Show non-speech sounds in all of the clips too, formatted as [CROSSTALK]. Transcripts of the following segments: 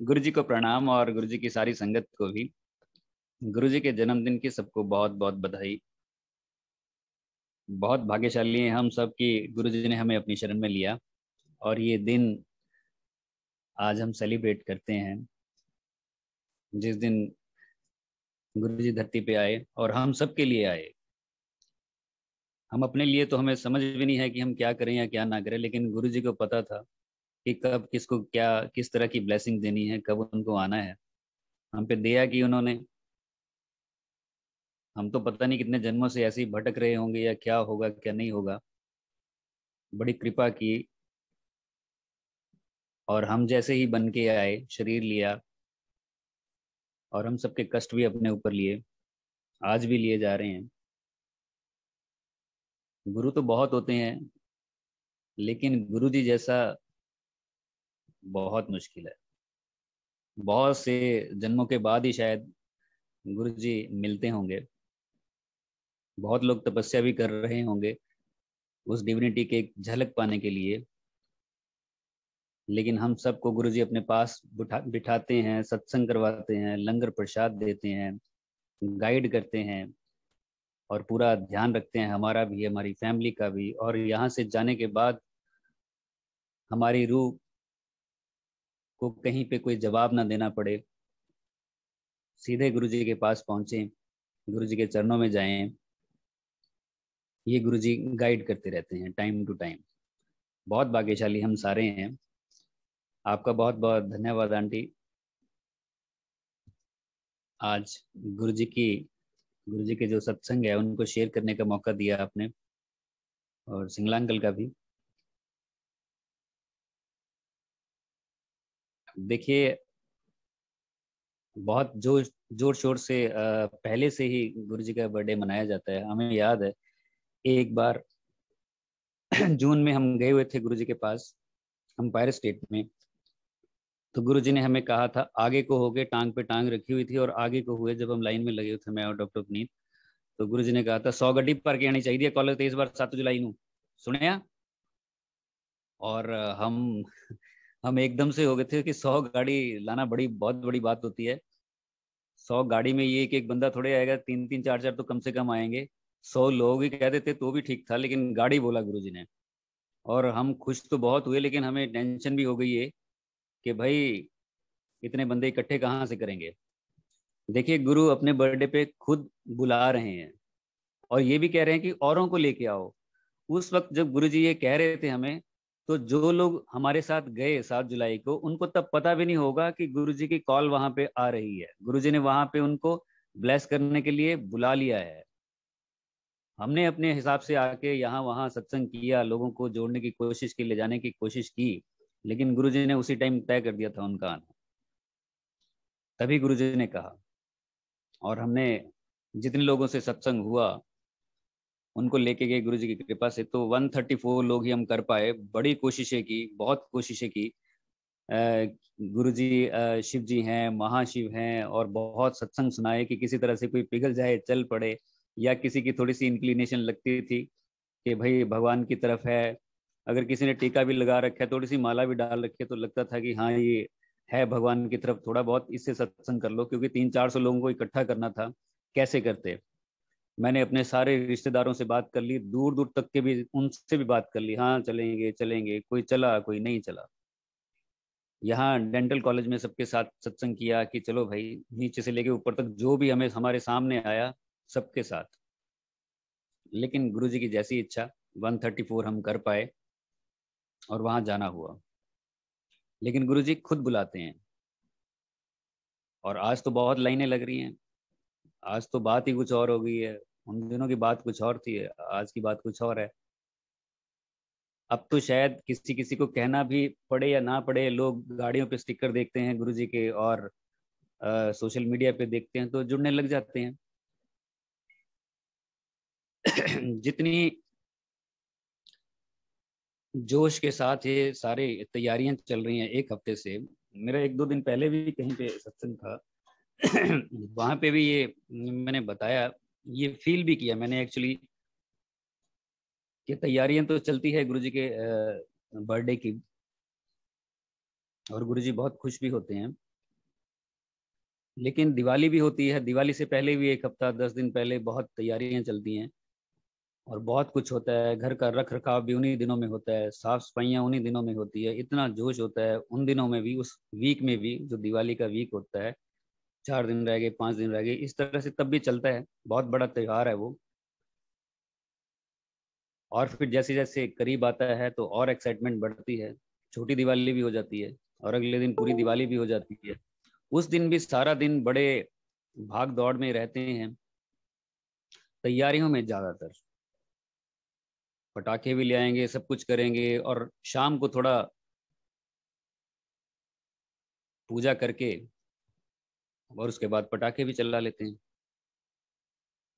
गुरु जी को प्रणाम और गुरु जी की सारी संगत को भी गुरु जी के जन्मदिन की सबको बहुत बहुत बधाई बहुत भाग्यशाली हैं हम सब कि गुरु जी ने हमें अपनी शरण में लिया और ये दिन आज हम सेलिब्रेट करते हैं जिस दिन गुरु जी धरती पे आए और हम सब के लिए आए हम अपने लिए तो हमें समझ भी नहीं है कि हम क्या करें या क्या ना करें लेकिन गुरु जी को पता था कि कब किसको क्या किस तरह की ब्लेसिंग देनी है कब उनको आना है हम पे दिया कि उन्होंने हम तो पता नहीं कितने जन्मों से ऐसे ही भटक रहे होंगे या क्या होगा क्या नहीं होगा बड़ी कृपा की और हम जैसे ही बन के आए शरीर लिया और हम सबके कष्ट भी अपने ऊपर लिए आज भी लिए जा रहे हैं गुरु तो बहुत होते हैं लेकिन गुरु जी जैसा बहुत मुश्किल है बहुत से जन्मों के बाद ही शायद गुरु जी मिलते होंगे बहुत लोग तपस्या भी कर रहे होंगे उस डिविनिटी के झलक पाने के लिए लेकिन हम सबको गुरु जी अपने पास बिठा बिठाते हैं सत्संग करवाते हैं लंगर प्रसाद देते हैं गाइड करते हैं और पूरा ध्यान रखते हैं हमारा भी हमारी फैमिली का भी और यहाँ से जाने के बाद हमारी रूह को कहीं पे कोई जवाब ना देना पड़े सीधे गुरु जी के पास पहुंचे गुरु जी के चरणों में जाए ये गुरु जी गाइड करते रहते हैं टाइम टू टाइम बहुत भाग्यशाली हम सारे हैं आपका बहुत बहुत धन्यवाद आंटी आज गुरु जी की गुरु जी के जो सत्संग है उनको शेयर करने का मौका दिया आपने और सिंगलांकल का भी देखिए बहुत जोर जोर शोर से पहले से ही गुरु जी का बर्थडे मनाया जाता है हमें याद है एक बार [CLEARS THROAT] जून में हम गए हुए थे गुरु जी के पास अम्पायर स्टेट में तो गुरु जी ने हमें कहा था आगे को हो गए टांग पे टांग रखी हुई थी और आगे को हुए जब हम लाइन में लगे हुए थे मैं और डॉक्टर पुनीत तो गुरु जी ने कहा था सौ गड्डी पर के आनी चाहिए कॉलेज तेईस तो बार सात जुलाई नु सुने और हम हम एकदम से हो गए थे कि सौ गाड़ी लाना बड़ी बहुत बड़ी बात होती है सौ गाड़ी में ये कि एक बंदा थोड़े आएगा तीन तीन चार चार तो कम से कम आएंगे सौ लोग ही कह देते तो भी ठीक था लेकिन गाड़ी बोला गुरु जी ने और हम खुश तो बहुत हुए लेकिन हमें टेंशन भी हो गई है कि भाई इतने बंदे इकट्ठे कहाँ से करेंगे देखिए गुरु अपने बर्थडे पे खुद बुला रहे हैं और ये भी कह रहे हैं कि औरों को लेके आओ उस वक्त जब गुरु जी ये कह रहे थे हमें तो जो लोग हमारे साथ गए सात जुलाई को उनको तब पता भी नहीं होगा कि गुरु जी की कॉल वहां पे आ रही है गुरु जी ने वहां पे उनको ब्लेस करने के लिए बुला लिया है हमने अपने हिसाब से आके यहाँ वहाँ सत्संग किया लोगों को जोड़ने की कोशिश की ले जाने की कोशिश की लेकिन गुरु जी ने उसी टाइम तय कर दिया था उनका आना तभी गुरु जी ने कहा और हमने जितने लोगों से सत्संग हुआ उनको लेके गए गुरु जी की कृपा से तो 134 लोग ही हम कर पाए बड़ी कोशिशें की बहुत कोशिशें की गुरु जी शिव जी हैं महाशिव हैं और बहुत सत्संग सुनाए कि किसी तरह से कोई पिघल जाए चल पड़े या किसी की थोड़ी सी इंक्लिनेशन लगती थी कि भाई भगवान की तरफ है अगर किसी ने टीका भी लगा रखा है थोड़ी सी माला भी डाल रखी है तो लगता था कि हाँ ये है भगवान की तरफ थोड़ा बहुत इससे सत्संग कर लो क्योंकि तीन चार सौ लोगों को इकट्ठा करना था कैसे करते मैंने अपने सारे रिश्तेदारों से बात कर ली दूर दूर तक के भी उनसे भी बात कर ली हाँ चलेंगे चलेंगे कोई चला कोई नहीं चला यहाँ डेंटल कॉलेज में सबके साथ सत्संग किया कि चलो भाई नीचे से लेके ऊपर तक जो भी हमें हमारे सामने आया सबके साथ लेकिन गुरु जी की जैसी इच्छा 134 हम कर पाए और वहां जाना हुआ लेकिन गुरु जी खुद बुलाते हैं और आज तो बहुत लाइनें लग रही हैं आज तो बात ही कुछ और हो गई है उन दिनों की बात कुछ और थी आज की बात कुछ और है अब तो शायद किसी किसी को कहना भी पड़े या ना पड़े लोग गाड़ियों पे स्टिकर देखते हैं गुरु जी के और आ, सोशल मीडिया पे देखते हैं तो जुड़ने लग जाते हैं जितनी जोश के साथ ये सारे तैयारियां चल रही हैं एक हफ्ते से मेरा एक दो दिन पहले भी कहीं पे सत्संग था वहां पे भी ये मैंने बताया ये फील भी किया मैंने एक्चुअली कि तैयारियां तो चलती है गुरुजी के बर्थडे की और गुरुजी बहुत खुश भी होते हैं लेकिन दिवाली भी होती है दिवाली से पहले भी एक हफ्ता दस दिन पहले बहुत तैयारियां चलती हैं और बहुत कुछ होता है घर का रख रखाव भी उन्हीं दिनों में होता है साफ सफाइयाँ उन्हीं दिनों में होती है इतना जोश होता है उन दिनों में भी उस वीक में भी जो दिवाली का वीक होता है चार दिन रह गए पाँच दिन रह गए इस तरह से तब भी चलता है बहुत बड़ा त्यौहार है वो और फिर जैसे जैसे करीब आता है तो और एक्साइटमेंट बढ़ती है छोटी दिवाली भी हो जाती है और अगले दिन पूरी दिवाली भी हो जाती है उस दिन भी सारा दिन बड़े भाग दौड़ में रहते हैं तैयारियों में ज़्यादातर पटाखे भी ले आएंगे सब कुछ करेंगे और शाम को थोड़ा पूजा करके और उसके बाद पटाखे भी चला लेते हैं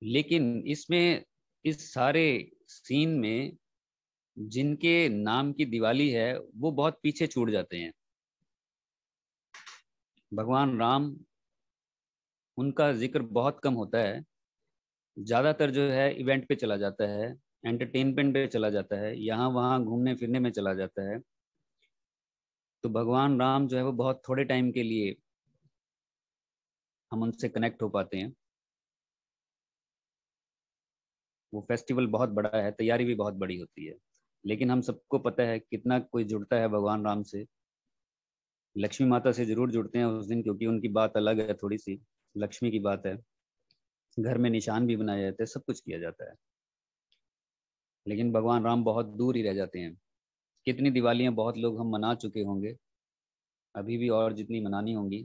लेकिन इसमें इस सारे सीन में जिनके नाम की दिवाली है वो बहुत पीछे छूट जाते हैं भगवान राम उनका जिक्र बहुत कम होता है ज़्यादातर जो है इवेंट पे चला जाता है एंटरटेनमेंट पे चला जाता है यहाँ वहाँ घूमने फिरने में चला जाता है तो भगवान राम जो है वो बहुत थोड़े टाइम के लिए हम उनसे कनेक्ट हो पाते हैं वो फेस्टिवल बहुत बड़ा है तैयारी भी बहुत बड़ी होती है लेकिन हम सबको पता है कितना कोई जुड़ता है भगवान राम से लक्ष्मी माता से जरूर जुड़ते हैं उस दिन क्योंकि उनकी बात अलग है थोड़ी सी लक्ष्मी की बात है घर में निशान भी बनाए जाते हैं सब कुछ किया जाता है लेकिन भगवान राम बहुत दूर ही रह जाते हैं कितनी दिवालियां बहुत लोग हम मना चुके होंगे अभी भी और जितनी मनानी होंगी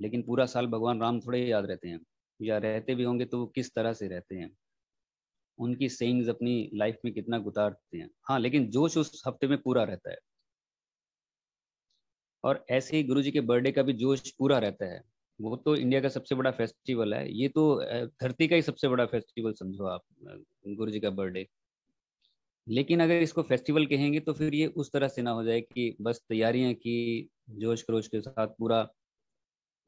लेकिन पूरा साल भगवान राम थोड़े याद रहते हैं या रहते भी होंगे तो वो किस तरह से रहते हैं उनकी सेंग्स अपनी लाइफ में कितना गुतारते हैं हाँ लेकिन जोश उस हफ्ते में पूरा रहता है और ऐसे ही गुरु जी के बर्थडे का भी जोश पूरा रहता है वो तो इंडिया का सबसे बड़ा फेस्टिवल है ये तो धरती का ही सबसे बड़ा फेस्टिवल समझो आप गुरु जी का बर्थडे लेकिन अगर इसको फेस्टिवल कहेंगे तो फिर ये उस तरह से ना हो जाए कि बस तैयारियां की जोश खरोश के साथ पूरा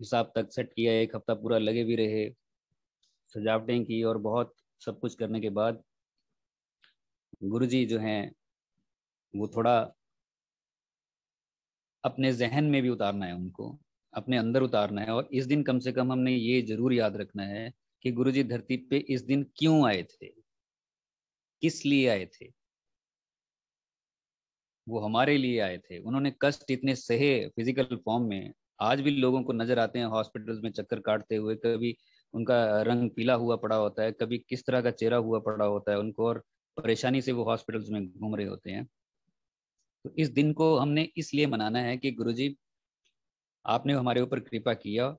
हिसाब तक सेट किया एक हफ्ता पूरा लगे भी रहे सजावटें की और बहुत सब कुछ करने के बाद गुरुजी जो हैं वो थोड़ा अपने जहन में भी उतारना है उनको अपने अंदर उतारना है और इस दिन कम से कम हमने ये जरूर याद रखना है कि गुरुजी धरती पे इस दिन क्यों आए थे किस लिए आए थे वो हमारे लिए आए थे उन्होंने कष्ट इतने सहे फिजिकल फॉर्म में आज भी लोगों को नजर आते हैं हॉस्पिटल्स में चक्कर काटते हुए कभी उनका रंग पीला हुआ पड़ा होता है कभी किस तरह का चेहरा हुआ पड़ा होता है उनको और परेशानी से वो हॉस्पिटल्स में घूम रहे होते हैं तो इस दिन को हमने इसलिए मनाना है कि गुरु जी आपने हमारे ऊपर कृपा किया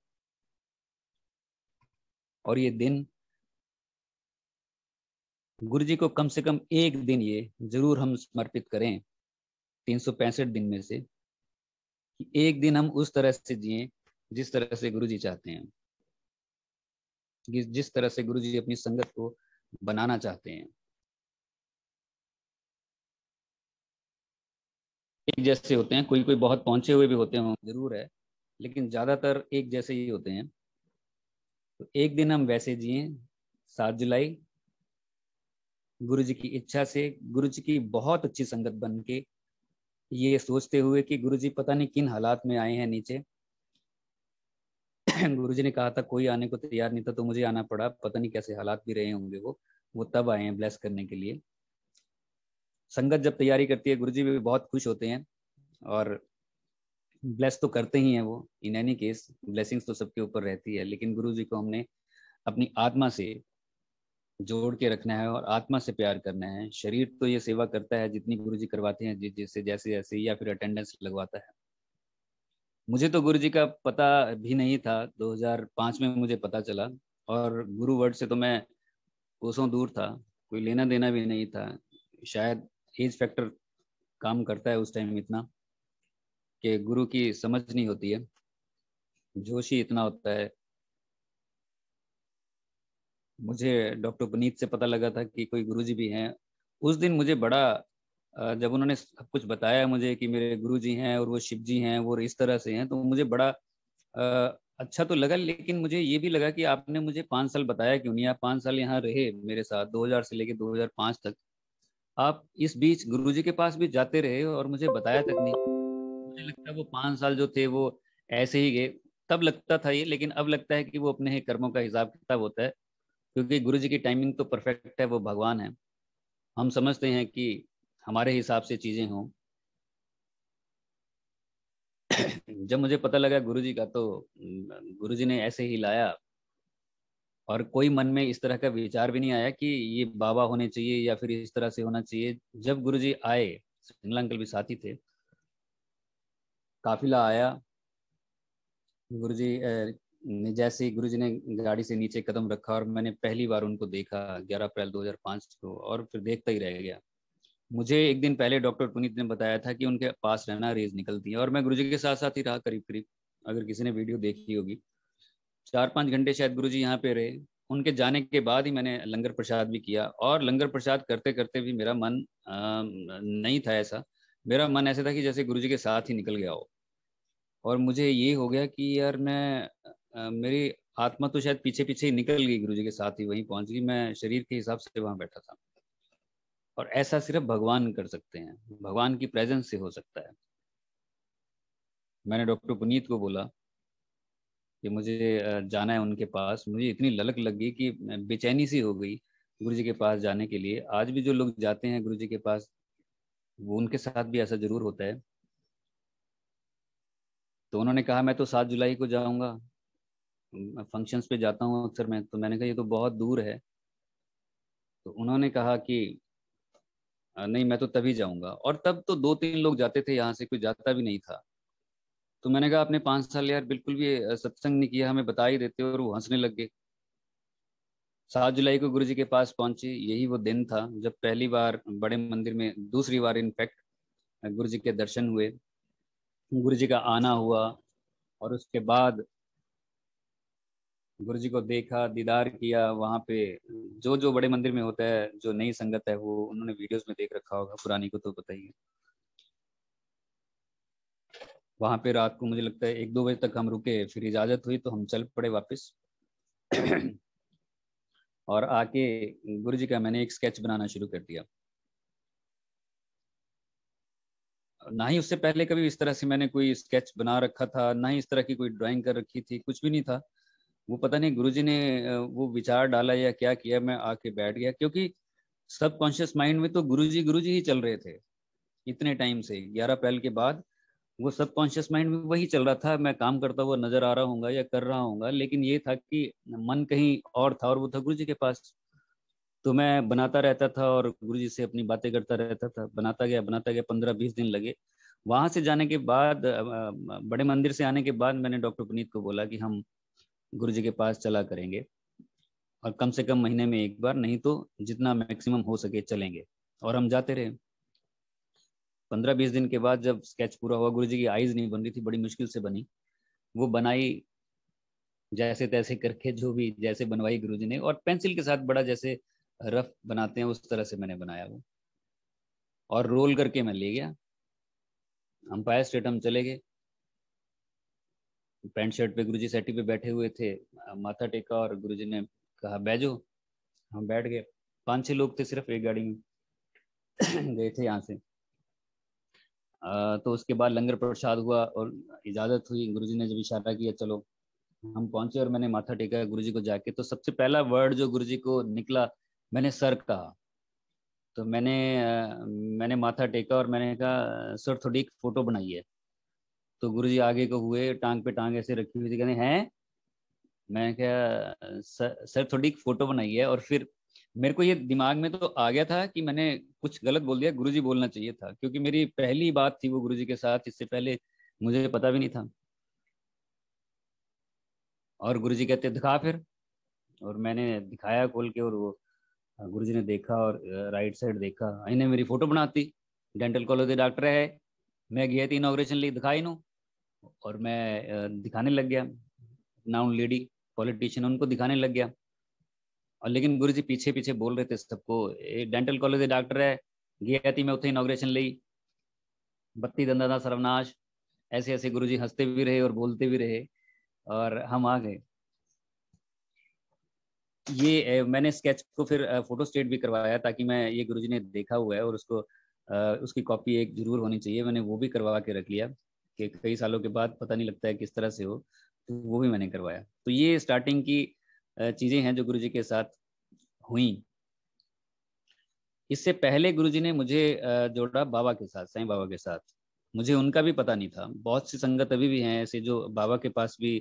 और ये दिन गुरु जी को कम से कम एक दिन ये जरूर हम समर्पित करें तीन दिन में से कि एक दिन हम उस तरह से जिए जिस तरह से गुरु जी चाहते हैं जिस तरह से गुरु जी अपनी संगत को बनाना चाहते हैं एक जैसे होते हैं कोई कोई बहुत पहुंचे हुए भी होते हैं जरूर है लेकिन ज्यादातर एक जैसे ही होते हैं तो एक दिन हम वैसे जिए सात जुलाई गुरु जी की इच्छा से गुरु जी की बहुत अच्छी संगत बन के ये सोचते हुए कि गुरुजी पता नहीं किन हालात में आए हैं नीचे गुरुजी ने कहा था कोई आने को तैयार नहीं था तो मुझे आना पड़ा पता नहीं कैसे हालात भी रहे होंगे वो वो तब आए हैं ब्लेस करने के लिए संगत जब तैयारी करती है गुरुजी भी बहुत खुश होते हैं और ब्लेस तो करते ही हैं वो इन एनी केस ब्लेसिंग्स तो सबके ऊपर रहती है लेकिन गुरुजी को हमने अपनी आत्मा से जोड़ के रखना है और आत्मा से प्यार करना है शरीर तो ये सेवा करता है जितनी गुरु जी करवाते हैं जैसे जैसे जैसे या फिर अटेंडेंस लगवाता है मुझे तो गुरु जी का पता भी नहीं था 2005 में मुझे पता चला और गुरु वर्ड से तो मैं कोसों दूर था कोई लेना देना भी नहीं था शायद एज फैक्टर काम करता है उस टाइम इतना कि गुरु की समझ नहीं होती है जोशी इतना होता है मुझे डॉक्टर पुनीत से पता लगा था कि कोई गुरुजी भी हैं उस दिन मुझे बड़ा जब उन्होंने सब कुछ बताया मुझे कि मेरे गुरु जी हैं और वो शिव जी हैं वो इस तरह से हैं तो मुझे बड़ा अच्छा तो लगा लेकिन मुझे ये भी लगा कि आपने मुझे पाँच साल बताया क्यों नहीं आप पाँच साल यहाँ रहे मेरे साथ 2000 से लेके 2005 तक आप इस बीच गुरुजी के पास भी जाते रहे और मुझे बताया तक नहीं मुझे लगता है वो पाँच साल जो थे वो ऐसे ही गए तब लगता था ये लेकिन अब लगता है कि वो अपने कर्मों का हिसाब किताब होता है क्योंकि गुरु जी की टाइमिंग तो परफेक्ट है वो भगवान है हम समझते हैं कि हमारे हिसाब से चीज़ें हों [COUGHS] जब मुझे पता लगा गुरु जी का तो गुरु जी ने ऐसे ही लाया और कोई मन में इस तरह का विचार भी नहीं आया कि ये बाबा होने चाहिए या फिर इस तरह से होना चाहिए जब गुरु जी आए सिंगला अंकल भी साथी थे काफिला आया गुरु जी जैसे गुरु जी ने गाड़ी से नीचे कदम रखा और मैंने पहली बार उनको देखा 11 अप्रैल 2005 को और फिर देखता ही रह गया मुझे एक दिन पहले डॉक्टर पुनीत ने बताया था कि उनके पास रहना रेज निकलती है और मैं गुरु जी के साथ साथ ही रहा करीब करीब अगर किसी ने वीडियो देखी होगी चार पाँच घंटे शायद गुरु जी यहाँ पे रहे उनके जाने के बाद ही मैंने लंगर प्रसाद भी किया और लंगर प्रसाद करते करते भी मेरा मन नहीं था ऐसा मेरा मन ऐसा था कि जैसे गुरु जी के साथ ही निकल गया हो और मुझे ये हो गया कि यार मैं मेरी आत्मा तो शायद पीछे पीछे ही निकल गई गुरु जी के साथ ही वहीं पहुंच गई मैं शरीर के हिसाब से वहां बैठा था और ऐसा सिर्फ भगवान कर सकते हैं भगवान की प्रेजेंस से हो सकता है मैंने डॉक्टर पुनीत को बोला कि मुझे जाना है उनके पास मुझे इतनी ललक लग गई कि बेचैनी सी हो गई गुरु जी के पास जाने के लिए आज भी जो लोग जाते हैं गुरु जी के पास वो उनके साथ भी ऐसा जरूर होता है तो उन्होंने कहा मैं तो सात जुलाई को जाऊंगा फंक्शंस पे जाता हूँ अक्सर मैं तो मैंने कहा ये तो बहुत दूर है तो उन्होंने कहा कि नहीं मैं तो तभी जाऊंगा और तब तो दो तीन लोग जाते थे यहाँ से कोई जाता भी नहीं था तो मैंने कहा आपने पांच साल यार बिल्कुल भी सत्संग नहीं किया हमें बता ही देते और वो हंसने लग गए सात जुलाई को गुरु जी के पास पहुंचे यही वो दिन था जब पहली बार बड़े मंदिर में दूसरी बार इनफैक्ट गुरु जी के दर्शन हुए गुरु जी का आना हुआ और उसके बाद गुरु जी को देखा दीदार किया वहां पे जो जो बड़े मंदिर में होता है जो नई संगत है वो उन्होंने वीडियोस में देख रखा होगा पुरानी को तो बताइए वहां पे रात को मुझे लगता है एक दो बजे तक हम रुके फिर इजाजत हुई तो हम चल पड़े वापस और आके गुरु जी का मैंने एक स्केच बनाना शुरू कर दिया ना ही उससे पहले कभी इस तरह से मैंने कोई स्केच बना रखा था ना ही इस तरह की कोई ड्राइंग कर रखी थी कुछ भी नहीं था वो पता नहीं गुरुजी ने वो विचार डाला या क्या किया मैं आके बैठ गया क्योंकि सब कॉन्शियस माइंड में तो गुरुजी गुरुजी ही चल रहे थे इतने टाइम से ग्यारह पहल के बाद वो सब कॉन्शियस माइंड में वही चल रहा था मैं काम करता हुआ नजर आ रहा हूँ या कर रहा हूँ लेकिन ये था कि मन कहीं और था और वो था गुरु जी के पास तो मैं बनाता रहता था और गुरु जी से अपनी बातें करता रहता था बनाता गया बनाता गया पंद्रह बीस दिन लगे वहां से जाने के बाद बड़े मंदिर से आने के बाद मैंने डॉक्टर पुनीत को बोला कि हम गुरु जी के पास चला करेंगे और कम से कम महीने में एक बार नहीं तो जितना मैक्सिमम हो सके चलेंगे और हम जाते रहे पंद्रह बीस दिन के बाद जब स्केच पूरा हुआ गुरु जी की आईज नहीं बन रही थी बड़ी मुश्किल से बनी वो बनाई जैसे तैसे करके जो भी जैसे बनवाई गुरु जी ने और पेंसिल के साथ बड़ा जैसे रफ बनाते हैं उस तरह से मैंने बनाया वो और रोल करके मैं ले गया अंपायर स्टेट हम चले गए पैंट शर्ट पे गुरुजी सेटी पे बैठे हुए थे माथा टेका और गुरुजी ने कहा बैजो हम बैठ गए पांच छह लोग थे सिर्फ एक गाड़ी में [CLEARS THROAT] गए थे यहाँ से आ, तो उसके बाद लंगर प्रसाद हुआ और इजाजत हुई गुरुजी ने जब इशारा किया चलो हम पहुंचे और मैंने माथा टेका गुरुजी को जाके तो सबसे पहला वर्ड जो गुरुजी को निकला मैंने सर कहा तो मैंने मैंने माथा टेका और मैंने कहा सर थोड़ी एक फोटो बनाई है तो गुरु जी आगे को हुए टांग पे टांग ऐसे रखी हुई थी कहने हैं मैं क्या सर, थोड़ी फोटो बनाई है और फिर मेरे को ये दिमाग में तो आ गया था कि मैंने कुछ गलत बोल दिया गुरुजी बोलना चाहिए था क्योंकि मेरी पहली बात थी वो गुरुजी के साथ इससे पहले मुझे पता भी नहीं था और गुरुजी कहते दिखा फिर और मैंने दिखाया खोल के और वो गुरुजी ने देखा और राइट साइड देखा इन्हें मेरी फोटो बनाती डेंटल कॉलेज के डॉक्टर है मैं गया थी इनोग्रेशन लिए दिखाई नू और मैं दिखाने लग गया नाउन लेडी पॉलिटिशियन उनको दिखाने लग गया और लेकिन गुरु जी पीछे पीछे बोल रहे थे सबको डेंटल कॉलेज डॉक्टर है गया थी मैं उतने इनोग्रेशन ली बत्ती दंदा सर्वनाश ऐसे ऐसे जी हंसते भी रहे और बोलते भी रहे और हम आ गए ये मैंने स्केच को फिर फोटो स्टेट भी करवाया ताकि मैं ये गुरुजी ने देखा हुआ है और उसको उसकी कॉपी एक जरूर होनी चाहिए मैंने वो भी करवा के रख लिया कि कई सालों के बाद पता नहीं लगता है किस तरह से हो तो वो भी मैंने करवाया तो ये स्टार्टिंग की चीज़ें हैं जो गुरु जी के साथ हुई इससे पहले गुरु जी ने मुझे जोड़ा बाबा के साथ साई बाबा के साथ मुझे उनका भी पता नहीं था बहुत सी संगत अभी भी हैं ऐसे जो बाबा के पास भी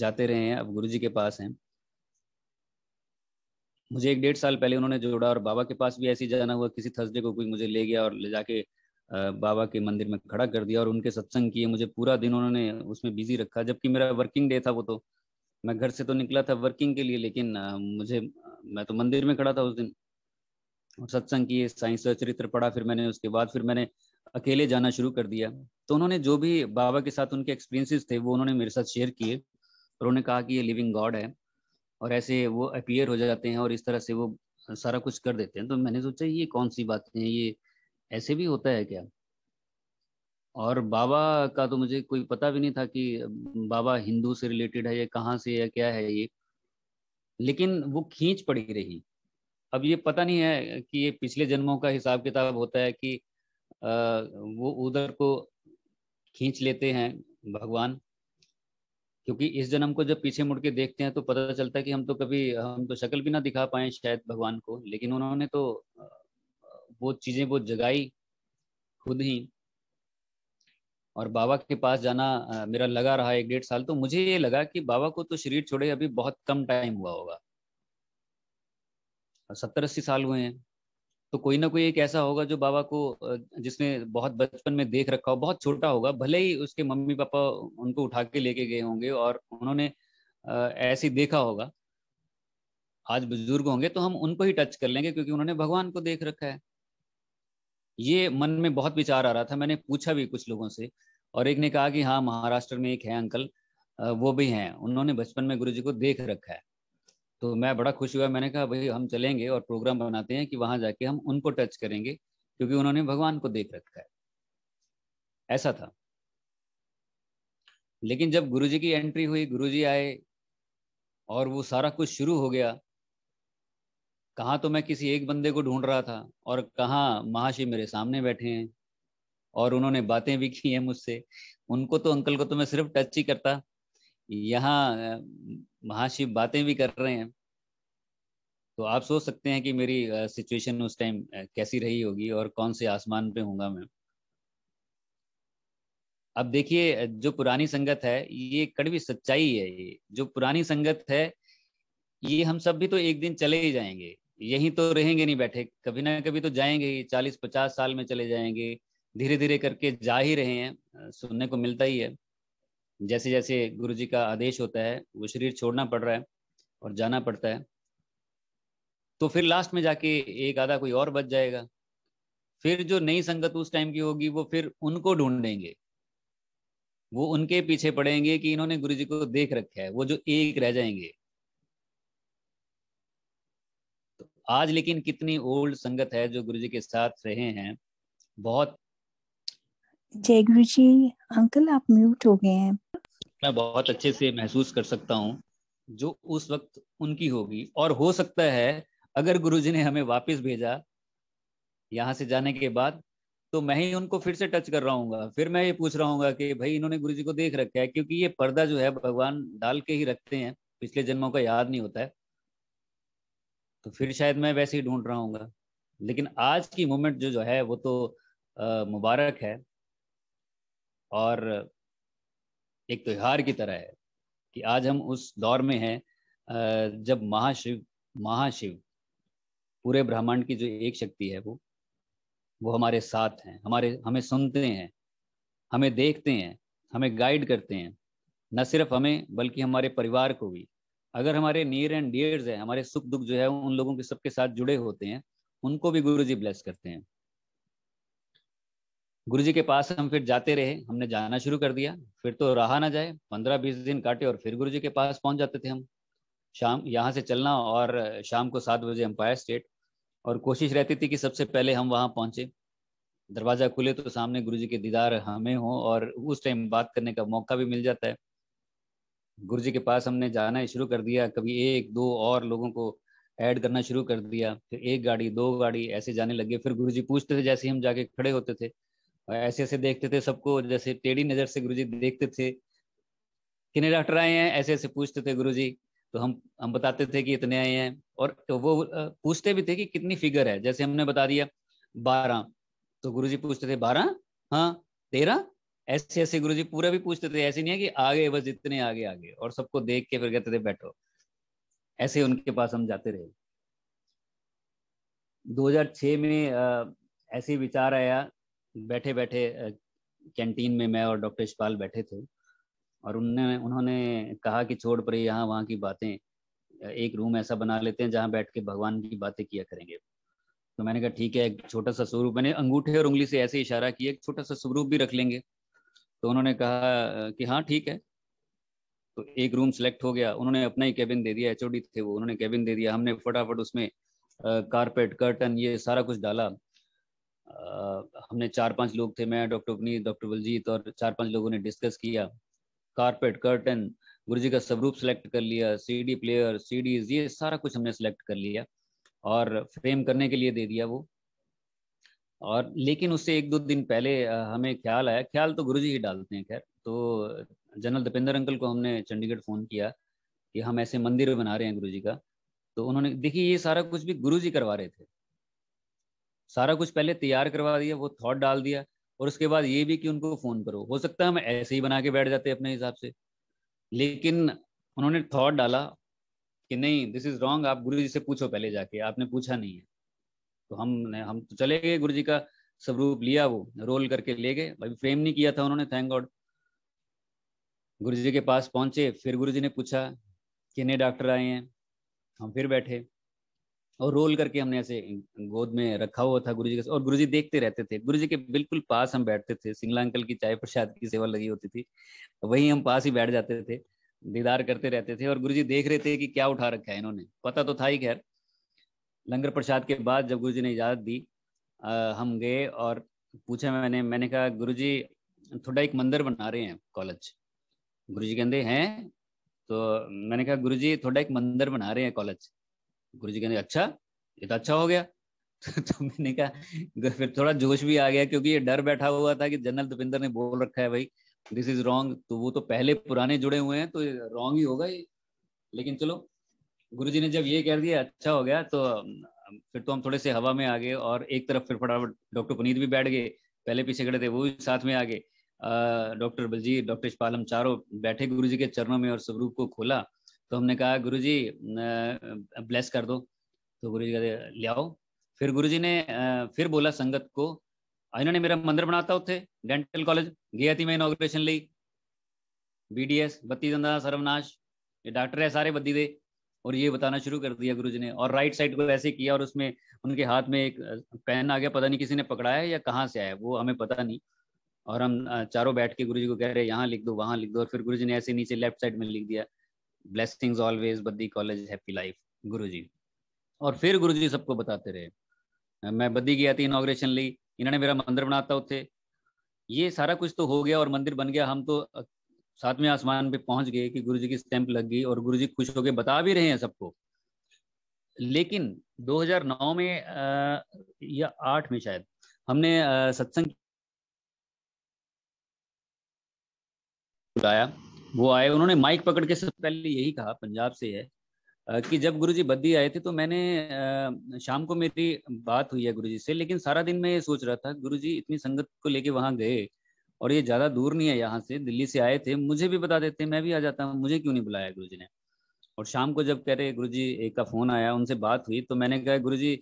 जाते रहे हैं अब गुरु जी के पास हैं मुझे एक डेढ़ साल पहले उन्होंने जोड़ा और बाबा के पास भी ऐसे जाना हुआ किसी थर्सडे को कोई मुझे ले गया और ले जाके बाबा के मंदिर में खड़ा कर दिया और उनके सत्संग किए मुझे पूरा दिन उन्होंने उसमें बिजी रखा जबकि मेरा वर्किंग डे था वो तो मैं घर से तो निकला था वर्किंग के लिए लेकिन मुझे मैं तो मंदिर में खड़ा था उस दिन और सत्संग किए साइंस चरित्र पढ़ा फिर मैंने उसके बाद फिर मैंने अकेले जाना शुरू कर दिया तो उन्होंने जो भी बाबा के साथ उनके एक्सपीरियंसेस थे वो उन्होंने मेरे साथ शेयर किए और उन्होंने कहा कि ये लिविंग गॉड है और ऐसे वो अपियर हो जाते हैं और इस तरह से वो सारा कुछ कर देते हैं तो मैंने सोचा ये कौन सी बातें हैं ये ऐसे भी होता है क्या और बाबा का तो मुझे कोई पता भी नहीं था कि बाबा हिंदू से रिलेटेड है या कहाँ से या क्या है ये लेकिन वो खींच पड़ी रही अब ये पता नहीं है कि ये पिछले जन्मों का हिसाब किताब होता है कि वो उधर को खींच लेते हैं भगवान क्योंकि इस जन्म को जब पीछे मुड़ के देखते हैं तो पता चलता है कि हम तो कभी हम तो शक्ल भी ना दिखा पाए शायद भगवान को लेकिन उन्होंने तो वो चीजें वो जगाई खुद ही और बाबा के पास जाना मेरा लगा रहा एक डेढ़ साल तो मुझे ये लगा कि बाबा को तो शरीर छोड़े अभी बहुत कम टाइम हुआ होगा सत्तर अस्सी साल हुए हैं तो कोई ना कोई एक ऐसा होगा जो बाबा को जिसने बहुत बचपन में देख रखा हो बहुत छोटा होगा भले ही उसके मम्मी पापा उनको उठा के लेके गए होंगे और उन्होंने ऐसे देखा होगा आज बुजुर्ग होंगे तो हम उनको ही टच कर लेंगे क्योंकि उन्होंने भगवान को देख रखा है ये मन में बहुत विचार आ रहा था मैंने पूछा भी कुछ लोगों से और एक ने कहा कि हाँ महाराष्ट्र में एक है अंकल वो भी हैं उन्होंने बचपन में गुरु जी को देख रखा है तो मैं बड़ा खुश हुआ मैंने कहा भाई हम चलेंगे और प्रोग्राम बनाते हैं कि वहां जाके हम उनको टच करेंगे क्योंकि उन्होंने भगवान को देख रखा है ऐसा था लेकिन जब गुरुजी की एंट्री हुई गुरुजी आए और वो सारा कुछ शुरू हो गया कहाँ तो मैं किसी एक बंदे को ढूंढ रहा था और कहा महाशि मेरे सामने बैठे हैं और उन्होंने बातें भी की हैं मुझसे उनको तो अंकल को तो मैं सिर्फ टच ही करता यहाँ महाशिव बातें भी कर रहे हैं तो आप सोच सकते हैं कि मेरी सिचुएशन उस टाइम कैसी रही होगी और कौन से आसमान पे हूँगा मैं अब देखिए जो पुरानी संगत है ये कड़वी सच्चाई है ये जो पुरानी संगत है ये हम सब भी तो एक दिन चले ही जाएंगे यहीं तो रहेंगे नहीं बैठे कभी ना कभी तो जाएंगे ही चालीस पचास साल में चले जाएंगे धीरे धीरे करके जा ही रहे हैं सुनने को मिलता ही है जैसे जैसे गुरु जी का आदेश होता है वो शरीर छोड़ना पड़ रहा है और जाना पड़ता है तो फिर लास्ट में जाके एक आधा कोई और बच जाएगा फिर जो नई संगत उस टाइम की होगी वो फिर उनको ढूंढेंगे वो उनके पीछे पड़ेंगे कि इन्होंने गुरु जी को देख रखा है वो जो एक रह जाएंगे आज लेकिन कितनी ओल्ड संगत है जो गुरु जी के साथ रहे हैं बहुत जय गुरु जी अंकल आप म्यूट हो गए हैं मैं बहुत अच्छे से महसूस कर सकता हूँ जो उस वक्त उनकी होगी और हो सकता है अगर गुरुजी ने हमें वापस भेजा यहाँ से जाने के बाद तो मैं ही उनको फिर से टच कर रहा हूँ फिर मैं ये पूछ रहा हूँ कि भाई इन्होंने गुरु जी को देख रखा है क्योंकि ये पर्दा जो है भगवान डाल के ही रखते हैं पिछले जन्मों का याद नहीं होता है तो फिर शायद मैं वैसे ही ढूंढ रहा हूँ लेकिन आज की मोमेंट जो जो है वो तो आ, मुबारक है और एक त्योहार की तरह है कि आज हम उस दौर में हैं जब महाशिव महाशिव पूरे ब्रह्मांड की जो एक शक्ति है वो वो हमारे साथ हैं हमारे हमें सुनते हैं हमें देखते हैं हमें गाइड करते हैं न सिर्फ हमें बल्कि हमारे परिवार को भी अगर हमारे नियर एंड डियर्स हैं हमारे सुख दुख जो है उन लोगों के सबके साथ जुड़े होते हैं उनको भी गुरु जी ब्लेस करते हैं गुरु जी के पास हम फिर जाते रहे हमने जाना शुरू कर दिया फिर तो रहा ना जाए पंद्रह बीस दिन काटे और फिर गुरु जी के पास पहुंच जाते थे हम शाम यहाँ से चलना और शाम को सात बजे एम्पायर स्टेट और कोशिश रहती थी कि सबसे पहले हम वहाँ पहुंचे दरवाजा खुले तो सामने गुरु जी के दीदार हमें हों और उस टाइम बात करने का मौका भी मिल जाता है गुरु जी के पास हमने जाना शुरू कर दिया कभी एक दो और लोगों को ऐड करना शुरू कर दिया फिर एक गाड़ी दो गाड़ी ऐसे जाने लगे फिर गुरु जी पूछते थे जैसे हम जाके खड़े होते थे ऐसे ऐसे देखते थे सबको जैसे टेढ़ी नजर से गुरु जी देखते थे कितने डॉक्टर आए हैं ऐसे ऐसे पूछते थे गुरु जी तो हम हम बताते थे कि इतने आए हैं और तो वो पूछते भी थे कि कितनी फिगर है जैसे हमने बता दिया बारह तो गुरु जी पूछते थे बारह हाँ तेरह ऐसे ऐसे गुरु जी पूरा भी पूछते थे ऐसे नहीं है कि आगे बस जितने आगे आगे और सबको देख के फिर कहते थे बैठो ऐसे उनके पास हम जाते रहे 2006 में ऐसे विचार आया बैठे बैठे कैंटीन में मैं और डॉक्टर इशपाल बैठे थे और उनने उन्होंने कहा कि छोड़ पर यहाँ वहाँ की बातें एक रूम ऐसा बना लेते हैं जहाँ बैठ के भगवान की बातें किया करेंगे तो मैंने कहा ठीक है एक छोटा सा स्वरूप मैंने अंगूठे और उंगली से ऐसे इशारा किया एक छोटा सा स्वरूप भी रख लेंगे तो उन्होंने कहा कि हाँ ठीक है तो एक रूम सेलेक्ट हो गया उन्होंने अपना ही केबिन दे दिया एच थे वो उन्होंने केबिन दे दिया हमने फटाफट उसमें कारपेट कर्टन ये सारा कुछ डाला आ, हमने चार पांच लोग थे मैं डॉक्टर उपनीत डॉक्टर बलजीत और चार पांच लोगों ने डिस्कस किया कारपेट कर्टन जी का स्वरूप सिलेक्ट कर लिया सीडी प्लेयर सीडीज ये सारा कुछ हमने सेलेक्ट कर लिया और फ्रेम करने के लिए दे दिया वो और लेकिन उससे एक दो दिन पहले हमें ख्याल आया ख्याल तो गुरुजी ही डालते हैं खैर तो जनरल दीपेंद्र अंकल को हमने चंडीगढ़ फ़ोन किया कि हम ऐसे मंदिर बना रहे हैं गुरुजी का तो उन्होंने देखिए ये सारा कुछ भी गुरुजी करवा रहे थे सारा कुछ पहले तैयार करवा दिया वो थॉट डाल दिया और उसके बाद ये भी कि उनको फ़ोन करो हो सकता है हम ऐसे ही बना के बैठ जाते अपने हिसाब से लेकिन उन्होंने थॉट डाला कि नहीं दिस इज़ रॉन्ग आप गुरु जी से पूछो पहले जाके आपने पूछा नहीं है तो हमने हम तो चले गए गुरु जी का स्वरूप लिया वो रोल करके ले गए अभी फ्रेम नहीं किया था उन्होंने थैंक गॉड गुरु जी के पास पहुंचे फिर गुरु जी ने पूछा नए डॉक्टर आए हैं हम फिर बैठे और रोल करके हमने ऐसे गोद में रखा हुआ था गुरुजी का और गुरुजी देखते रहते थे गुरुजी के बिल्कुल पास हम बैठते थे सिंगला अंकल की चाय प्रसाद की सेवा लगी होती थी वहीं हम पास ही बैठ जाते थे दीदार करते रहते थे और गुरुजी देख रहे थे कि क्या उठा रखा है इन्होंने पता तो था ही खैर लंगर प्रसाद के बाद जब गुरु जी ने इजाज़त दी आ, हम गए और पूछा मैंने मैंने कहा गुरु जी थोड़ा एक मंदिर बना रहे हैं कॉलेज गुरुजी जी कहते हैं तो मैंने कहा गुरुजी थोड़ा एक मंदिर बना रहे हैं कॉलेज गुरु जी कहते अच्छा ये तो अच्छा हो गया [LAUGHS] तो, तो मैंने कहा फिर थोड़ा जोश भी आ गया क्योंकि ये डर बैठा हुआ था कि जनरल दुपिंदर ने बोल रखा है भाई दिस इज रॉन्ग तो वो तो पहले पुराने जुड़े हुए हैं तो रॉन्ग ही होगा ये लेकिन चलो गुरु जी ने जब ये कह दिया अच्छा हो गया तो फिर तो हम थोड़े से हवा में आ गए और एक तरफ फिर फटाफट डॉक्टर पुनीत भी बैठ गए पहले पीछे खड़े थे वो भी साथ में आ गए डॉक्टर बलजीत डॉक्टर इशपाल चारों बैठे गुरु जी के चरणों में और स्वरूप को खोला तो हमने कहा गुरु जी ब्लेस कर दो तो गुरु जी कहते लियाओ फिर गुरु जी ने फिर बोला संगत को इन्होंने मेरा मंदिर बनाता उत्थे डेंटल कॉलेज गया थी मैं इनोग्रेशन ली बी डी एस बत्ती सर्वनाश ਇਹ डॉक्टर है सारे ਬੱਦੀ दे और ये बताना शुरू कर दिया गुरुजी ने और राइट साइड को ऐसे किया और उसमें उनके हाथ में एक पेन आ गया पता नहीं किसी ने पकड़ा है या कहाँ से आया वो हमें पता नहीं और हम चारों बैठ के गुरुजी को कह रहे यहाँ लिख दो वहां लिख दो और फिर गुरु ने ऐसे नीचे लेफ्ट साइड में लिख दिया blessing always Baddi college happy life गुरु और फिर गुरु सबको बताते रहे मैं बद्दी गया थी इनाग्रेशन ली इन्होंने मेरा मंदिर बनाता उत्थे ये सारा कुछ तो हो गया और मंदिर बन गया हम तो सातवें आसमान पे पहुंच गए कि गुरुजी की स्टैंप लग गई और गुरुजी खुश होकर बता भी रहे हैं सबको लेकिन 2009 में आ, या आठ में शायद हमने सत्संग बुलाया वो आए उन्होंने माइक पकड़ के सबसे पहले यही कहा पंजाब से है कि जब गुरुजी बद्दी आए थे तो मैंने शाम को मेरी बात हुई है गुरुजी से लेकिन सारा दिन मैं ये सोच रहा था गुरुजी इतनी संगत को लेके वहां गए और ये ज्यादा दूर नहीं है यहाँ से दिल्ली से आए थे मुझे भी बता देते मैं भी आ जाता हूँ मुझे क्यों नहीं बुलाया गुरु ने और शाम को जब कह रहे गुरु जी एक का फोन आया उनसे बात हुई तो मैंने कहा गुरु जी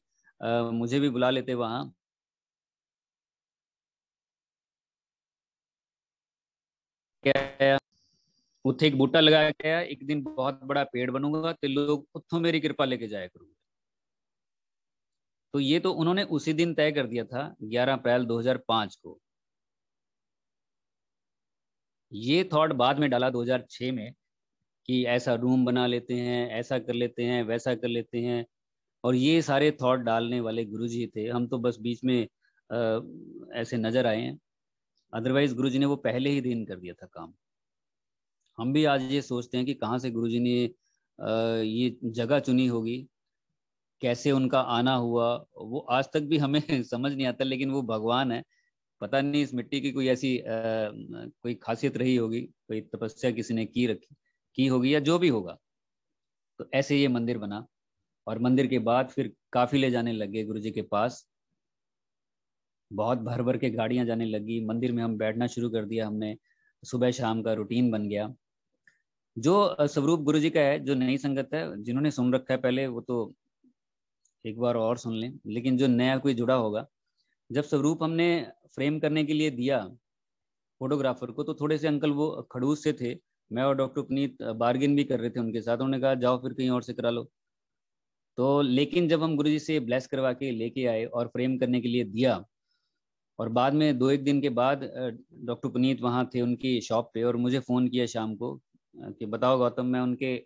मुझे भी बुला लेते वहां उठे एक बूटा लगाया गया एक दिन बहुत बड़ा पेड़ बनूंगा तो लोग उत्थों मेरी कृपा लेके जाया करूंगा तो ये तो उन्होंने उसी दिन तय कर दिया था 11 अप्रैल 2005 को ये थॉट बाद में डाला 2006 में कि ऐसा रूम बना लेते हैं ऐसा कर लेते हैं वैसा कर लेते हैं और ये सारे थॉट डालने वाले गुरुजी थे हम तो बस बीच में आ, ऐसे नजर आए हैं अदरवाइज गुरुजी ने वो पहले ही दिन कर दिया था काम हम भी आज ये सोचते हैं कि कहाँ से गुरुजी ने आ, ये जगह चुनी होगी कैसे उनका आना हुआ वो आज तक भी हमें [LAUGHS] समझ नहीं आता लेकिन वो भगवान है पता नहीं इस मिट्टी की कोई ऐसी आ, कोई खासियत रही होगी कोई तपस्या किसी ने की रखी की होगी या जो भी होगा तो ऐसे ये मंदिर बना और मंदिर के बाद फिर काफी ले जाने लगे गुरु जी के पास बहुत भर भर के गाड़ियां जाने लगी मंदिर में हम बैठना शुरू कर दिया हमने सुबह शाम का रूटीन बन गया जो स्वरूप गुरु जी का है जो नई संगत है जिन्होंने सुन रखा है पहले वो तो एक बार और सुन लें लेकिन जो नया कोई जुड़ा होगा जब स्वरूप हमने फ्रेम करने के लिए दिया फोटोग्राफर को तो थोड़े से अंकल वो खड़ूस से थे मैं और डॉक्टर पुनीत बार्गेन भी कर रहे थे उनके साथ उन्होंने कहा जाओ फिर कहीं और से करा लो तो लेकिन जब हम गुरुजी से ब्लेस करवा के लेके आए और फ्रेम करने के लिए दिया और बाद में दो एक दिन के बाद डॉक्टर पुनीत वहाँ थे उनकी शॉप पे और मुझे फ़ोन किया शाम को कि बताओ गौतम मैं उनके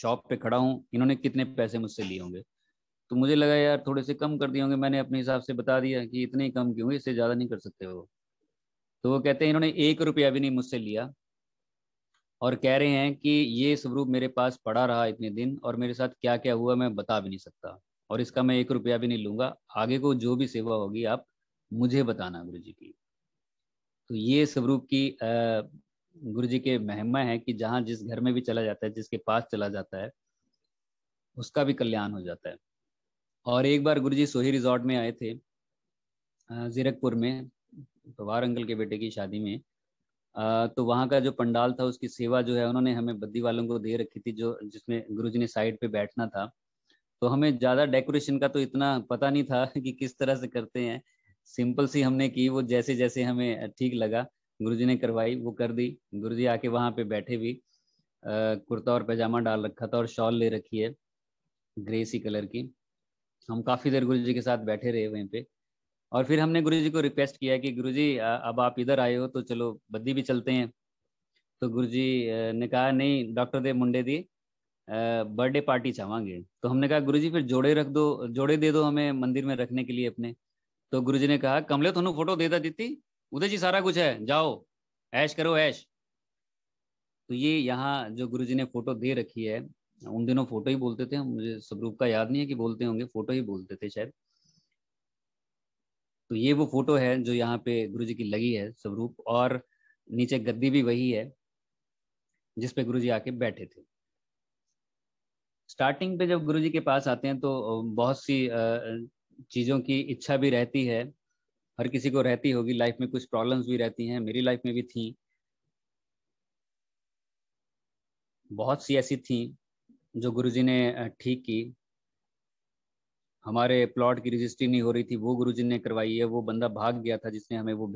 शॉप पे खड़ा हूँ इन्होंने कितने पैसे मुझसे लिए होंगे तो मुझे लगा यार थोड़े से कम कर दिए होंगे मैंने अपने हिसाब से बता दिया कि इतने ही कम क्यों इससे ज़्यादा नहीं कर सकते वो तो वो कहते हैं इन्होंने एक रुपया भी नहीं मुझसे लिया और कह रहे हैं कि ये स्वरूप मेरे पास पड़ा रहा इतने दिन और मेरे साथ क्या क्या हुआ मैं बता भी नहीं सकता और इसका मैं एक रुपया भी नहीं लूंगा आगे को जो भी सेवा होगी आप मुझे बताना गुरु जी की तो ये स्वरूप की गुरु जी के महिमा है कि जहां जिस घर में भी चला जाता है जिसके पास चला जाता है उसका भी कल्याण हो जाता है और एक बार गुरुजी सोही रिजॉर्ट में आए थे जीरकपुर में पवार तो अंकल के बेटे की शादी में तो वहाँ का जो पंडाल था उसकी सेवा जो है उन्होंने हमें बद्दी वालों को दे रखी थी जो जिसमें गुरु ने साइड पे बैठना था तो हमें ज़्यादा डेकोरेशन का तो इतना पता नहीं था [LAUGHS] कि किस तरह से करते हैं सिंपल सी हमने की वो जैसे जैसे हमें ठीक लगा गुरुजी ने करवाई वो कर दी गुरुजी आके वहाँ पे बैठे भी कुर्ता और पैजामा डाल रखा था और शॉल ले रखी है ग्रे सी कलर की हम काफ़ी देर गुरु जी के साथ बैठे रहे वहीं पे और फिर हमने गुरु जी को रिक्वेस्ट किया कि गुरु जी अब आप इधर आए हो तो चलो बद्दी भी चलते हैं तो गुरु जी ने कहा नहीं डॉक्टर देव मुंडे दी बर्थडे पार्टी चाहेंगे तो हमने कहा गुरु जी फिर जोड़े रख दो जोड़े दे दो हमें मंदिर में रखने के लिए अपने तो गुरु जी ने कहा कमले थोनू फोटो दे दी उदय जी सारा कुछ है जाओ ऐश करो ऐश तो ये यहाँ जो गुरु जी ने फोटो दे रखी है उन दिनों फोटो ही बोलते थे मुझे स्वरूप का याद नहीं है कि बोलते होंगे फोटो ही बोलते थे शायद तो ये वो फोटो है जो यहाँ पे गुरु जी की लगी है स्वरूप और नीचे गद्दी भी वही है जिसपे गुरु जी आके बैठे थे स्टार्टिंग पे जब गुरु जी के पास आते हैं तो बहुत सी चीज़ों की इच्छा भी रहती है हर किसी को रहती होगी लाइफ में कुछ प्रॉब्लम्स भी रहती हैं मेरी लाइफ में भी थी बहुत सी ऐसी थी जो गुरुजी ने ठीक की हमारे प्लॉट की रजिस्ट्री नहीं हो रही थी वो गुरुजी ने करवाई है वो बंदा भाग गया था जिसने हमें वो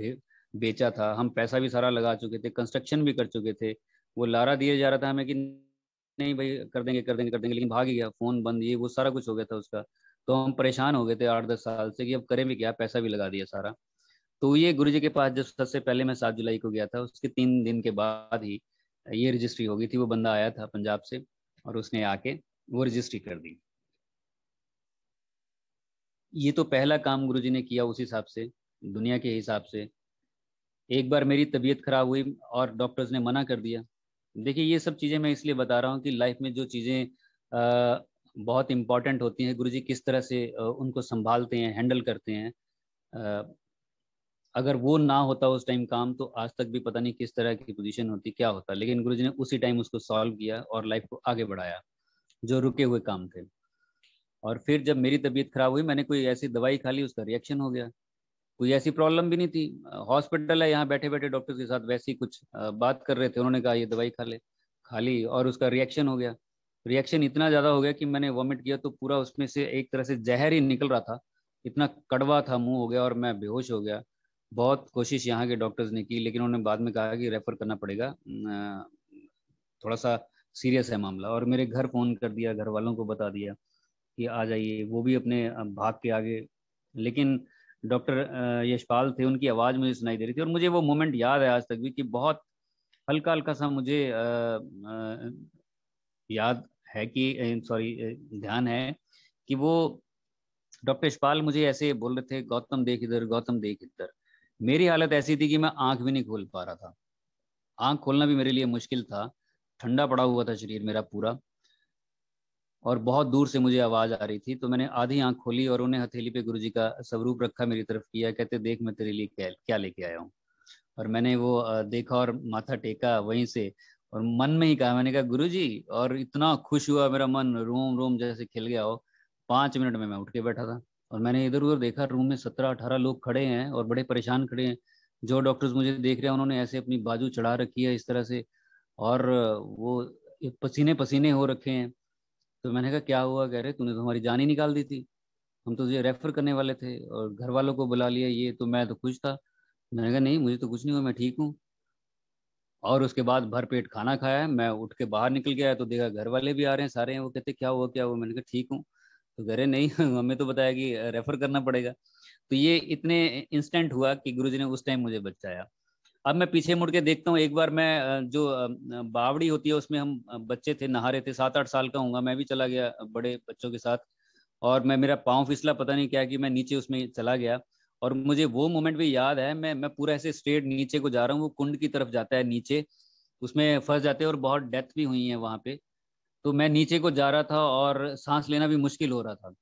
बेचा था हम पैसा भी सारा लगा चुके थे कंस्ट्रक्शन भी कर चुके थे वो लारा दिया जा रहा था हमें कि नहीं भाई कर देंगे कर देंगे कर देंगे लेकिन भाग ही गया फोन बंद ये वो सारा कुछ हो गया था उसका तो हम परेशान हो गए थे आठ दस साल से कि अब करें भी क्या पैसा भी लगा दिया सारा तो ये गुरु जी के पास जब सबसे पहले मैं सात जुलाई को गया था उसके तीन दिन के बाद ही ये रजिस्ट्री हो गई थी वो बंदा आया था पंजाब से और उसने आके वो रजिस्ट्री कर दी ये तो पहला काम गुरुजी ने किया उस हिसाब से दुनिया के हिसाब से एक बार मेरी तबीयत खराब हुई और डॉक्टर्स ने मना कर दिया देखिए ये सब चीज़ें मैं इसलिए बता रहा हूँ कि लाइफ में जो चीज़ें बहुत इंपॉर्टेंट होती हैं गुरुजी किस तरह से उनको संभालते हैं हैंडल करते हैं अगर वो ना होता उस टाइम काम तो आज तक भी पता नहीं किस तरह की पोजीशन होती क्या होता लेकिन गुरुजी ने उसी टाइम उसको सॉल्व किया और लाइफ को आगे बढ़ाया जो रुके हुए काम थे और फिर जब मेरी तबीयत खराब हुई मैंने कोई ऐसी दवाई खा ली उसका रिएक्शन हो गया कोई ऐसी प्रॉब्लम भी नहीं थी हॉस्पिटल है यहाँ बैठे बैठे डॉक्टर के साथ वैसे ही कुछ बात कर रहे थे उन्होंने कहा ये दवाई खा ले खा ली और उसका रिएक्शन हो गया रिएक्शन इतना ज़्यादा हो गया कि मैंने वॉमिट किया तो पूरा उसमें से एक तरह से जहर ही निकल रहा था इतना कड़वा था मुंह हो गया और मैं बेहोश हो गया बहुत कोशिश यहाँ के डॉक्टर्स ने की लेकिन उन्होंने बाद में कहा कि रेफर करना पड़ेगा थोड़ा सा सीरियस है मामला और मेरे घर फ़ोन कर दिया घर वालों को बता दिया कि आ जाइए वो भी अपने भाग के आगे लेकिन डॉक्टर यशपाल थे उनकी आवाज़ मुझे सुनाई दे रही थी और मुझे वो मोमेंट याद है आज तक भी कि बहुत हल्का हल्का सा मुझे याद है कि सॉरी ध्यान है कि वो डॉक्टर यशपाल मुझे ऐसे बोल रहे थे गौतम देख इधर गौतम देख इधर मेरी हालत ऐसी थी कि मैं आंख भी नहीं खोल पा रहा था आंख खोलना भी मेरे लिए मुश्किल था ठंडा पड़ा हुआ था शरीर मेरा पूरा और बहुत दूर से मुझे आवाज आ रही थी तो मैंने आधी आंख खोली और उन्हें हथेली पे गुरुजी का स्वरूप रखा मेरी तरफ किया कहते देख मैं तेरे लिए क्या लेके आया हूँ और मैंने वो देखा और माथा टेका वहीं से और मन में ही कहा मैंने कहा गुरु जी और इतना खुश हुआ मेरा मन रोम रोम जैसे खिल गया हो पांच मिनट में मैं उठ के बैठा था और मैंने इधर उधर देखा रूम में सत्रह अठारह लोग खड़े हैं और बड़े परेशान खड़े हैं जो डॉक्टर्स मुझे देख रहे हैं उन्होंने ऐसे अपनी बाजू चढ़ा रखी है इस तरह से और वो पसीने पसीने हो रखे हैं तो मैंने कहा क्या हुआ कह रहे तूने तो हमारी जान ही निकाल दी थी हम तो तुझे रेफर करने वाले थे और घर वालों को बुला लिया ये तो मैं तो खुश था मैंने कहा नहीं मुझे तो कुछ नहीं हुआ मैं ठीक हूँ और उसके बाद भर पेट खाना खाया मैं उठ के बाहर निकल गया तो देखा घर वाले भी आ रहे हैं सारे हैं वो कहते क्या हुआ क्या हुआ मैंने कहा ठीक हूँ तो कह रहे नहीं [LAUGHS] हमें तो बताया कि रेफर करना पड़ेगा तो ये इतने इंस्टेंट हुआ कि गुरु ने उस टाइम मुझे बचाया अब मैं पीछे मुड़ के देखता हूँ एक बार मैं जो बावड़ी होती है उसमें हम बच्चे थे नहा रहे थे सात आठ साल का हूँ मैं भी चला गया बड़े बच्चों के साथ और मैं मेरा पाँव फिसला पता नहीं क्या कि मैं नीचे उसमें चला गया और मुझे वो मोमेंट भी याद है मैं मैं पूरा ऐसे स्ट्रेट नीचे को जा रहा हूँ वो कुंड की तरफ जाता है नीचे उसमें फंस जाते हैं और बहुत डेथ भी हुई है वहाँ पे तो मैं नीचे को जा रहा था और सांस लेना भी मुश्किल हो रहा था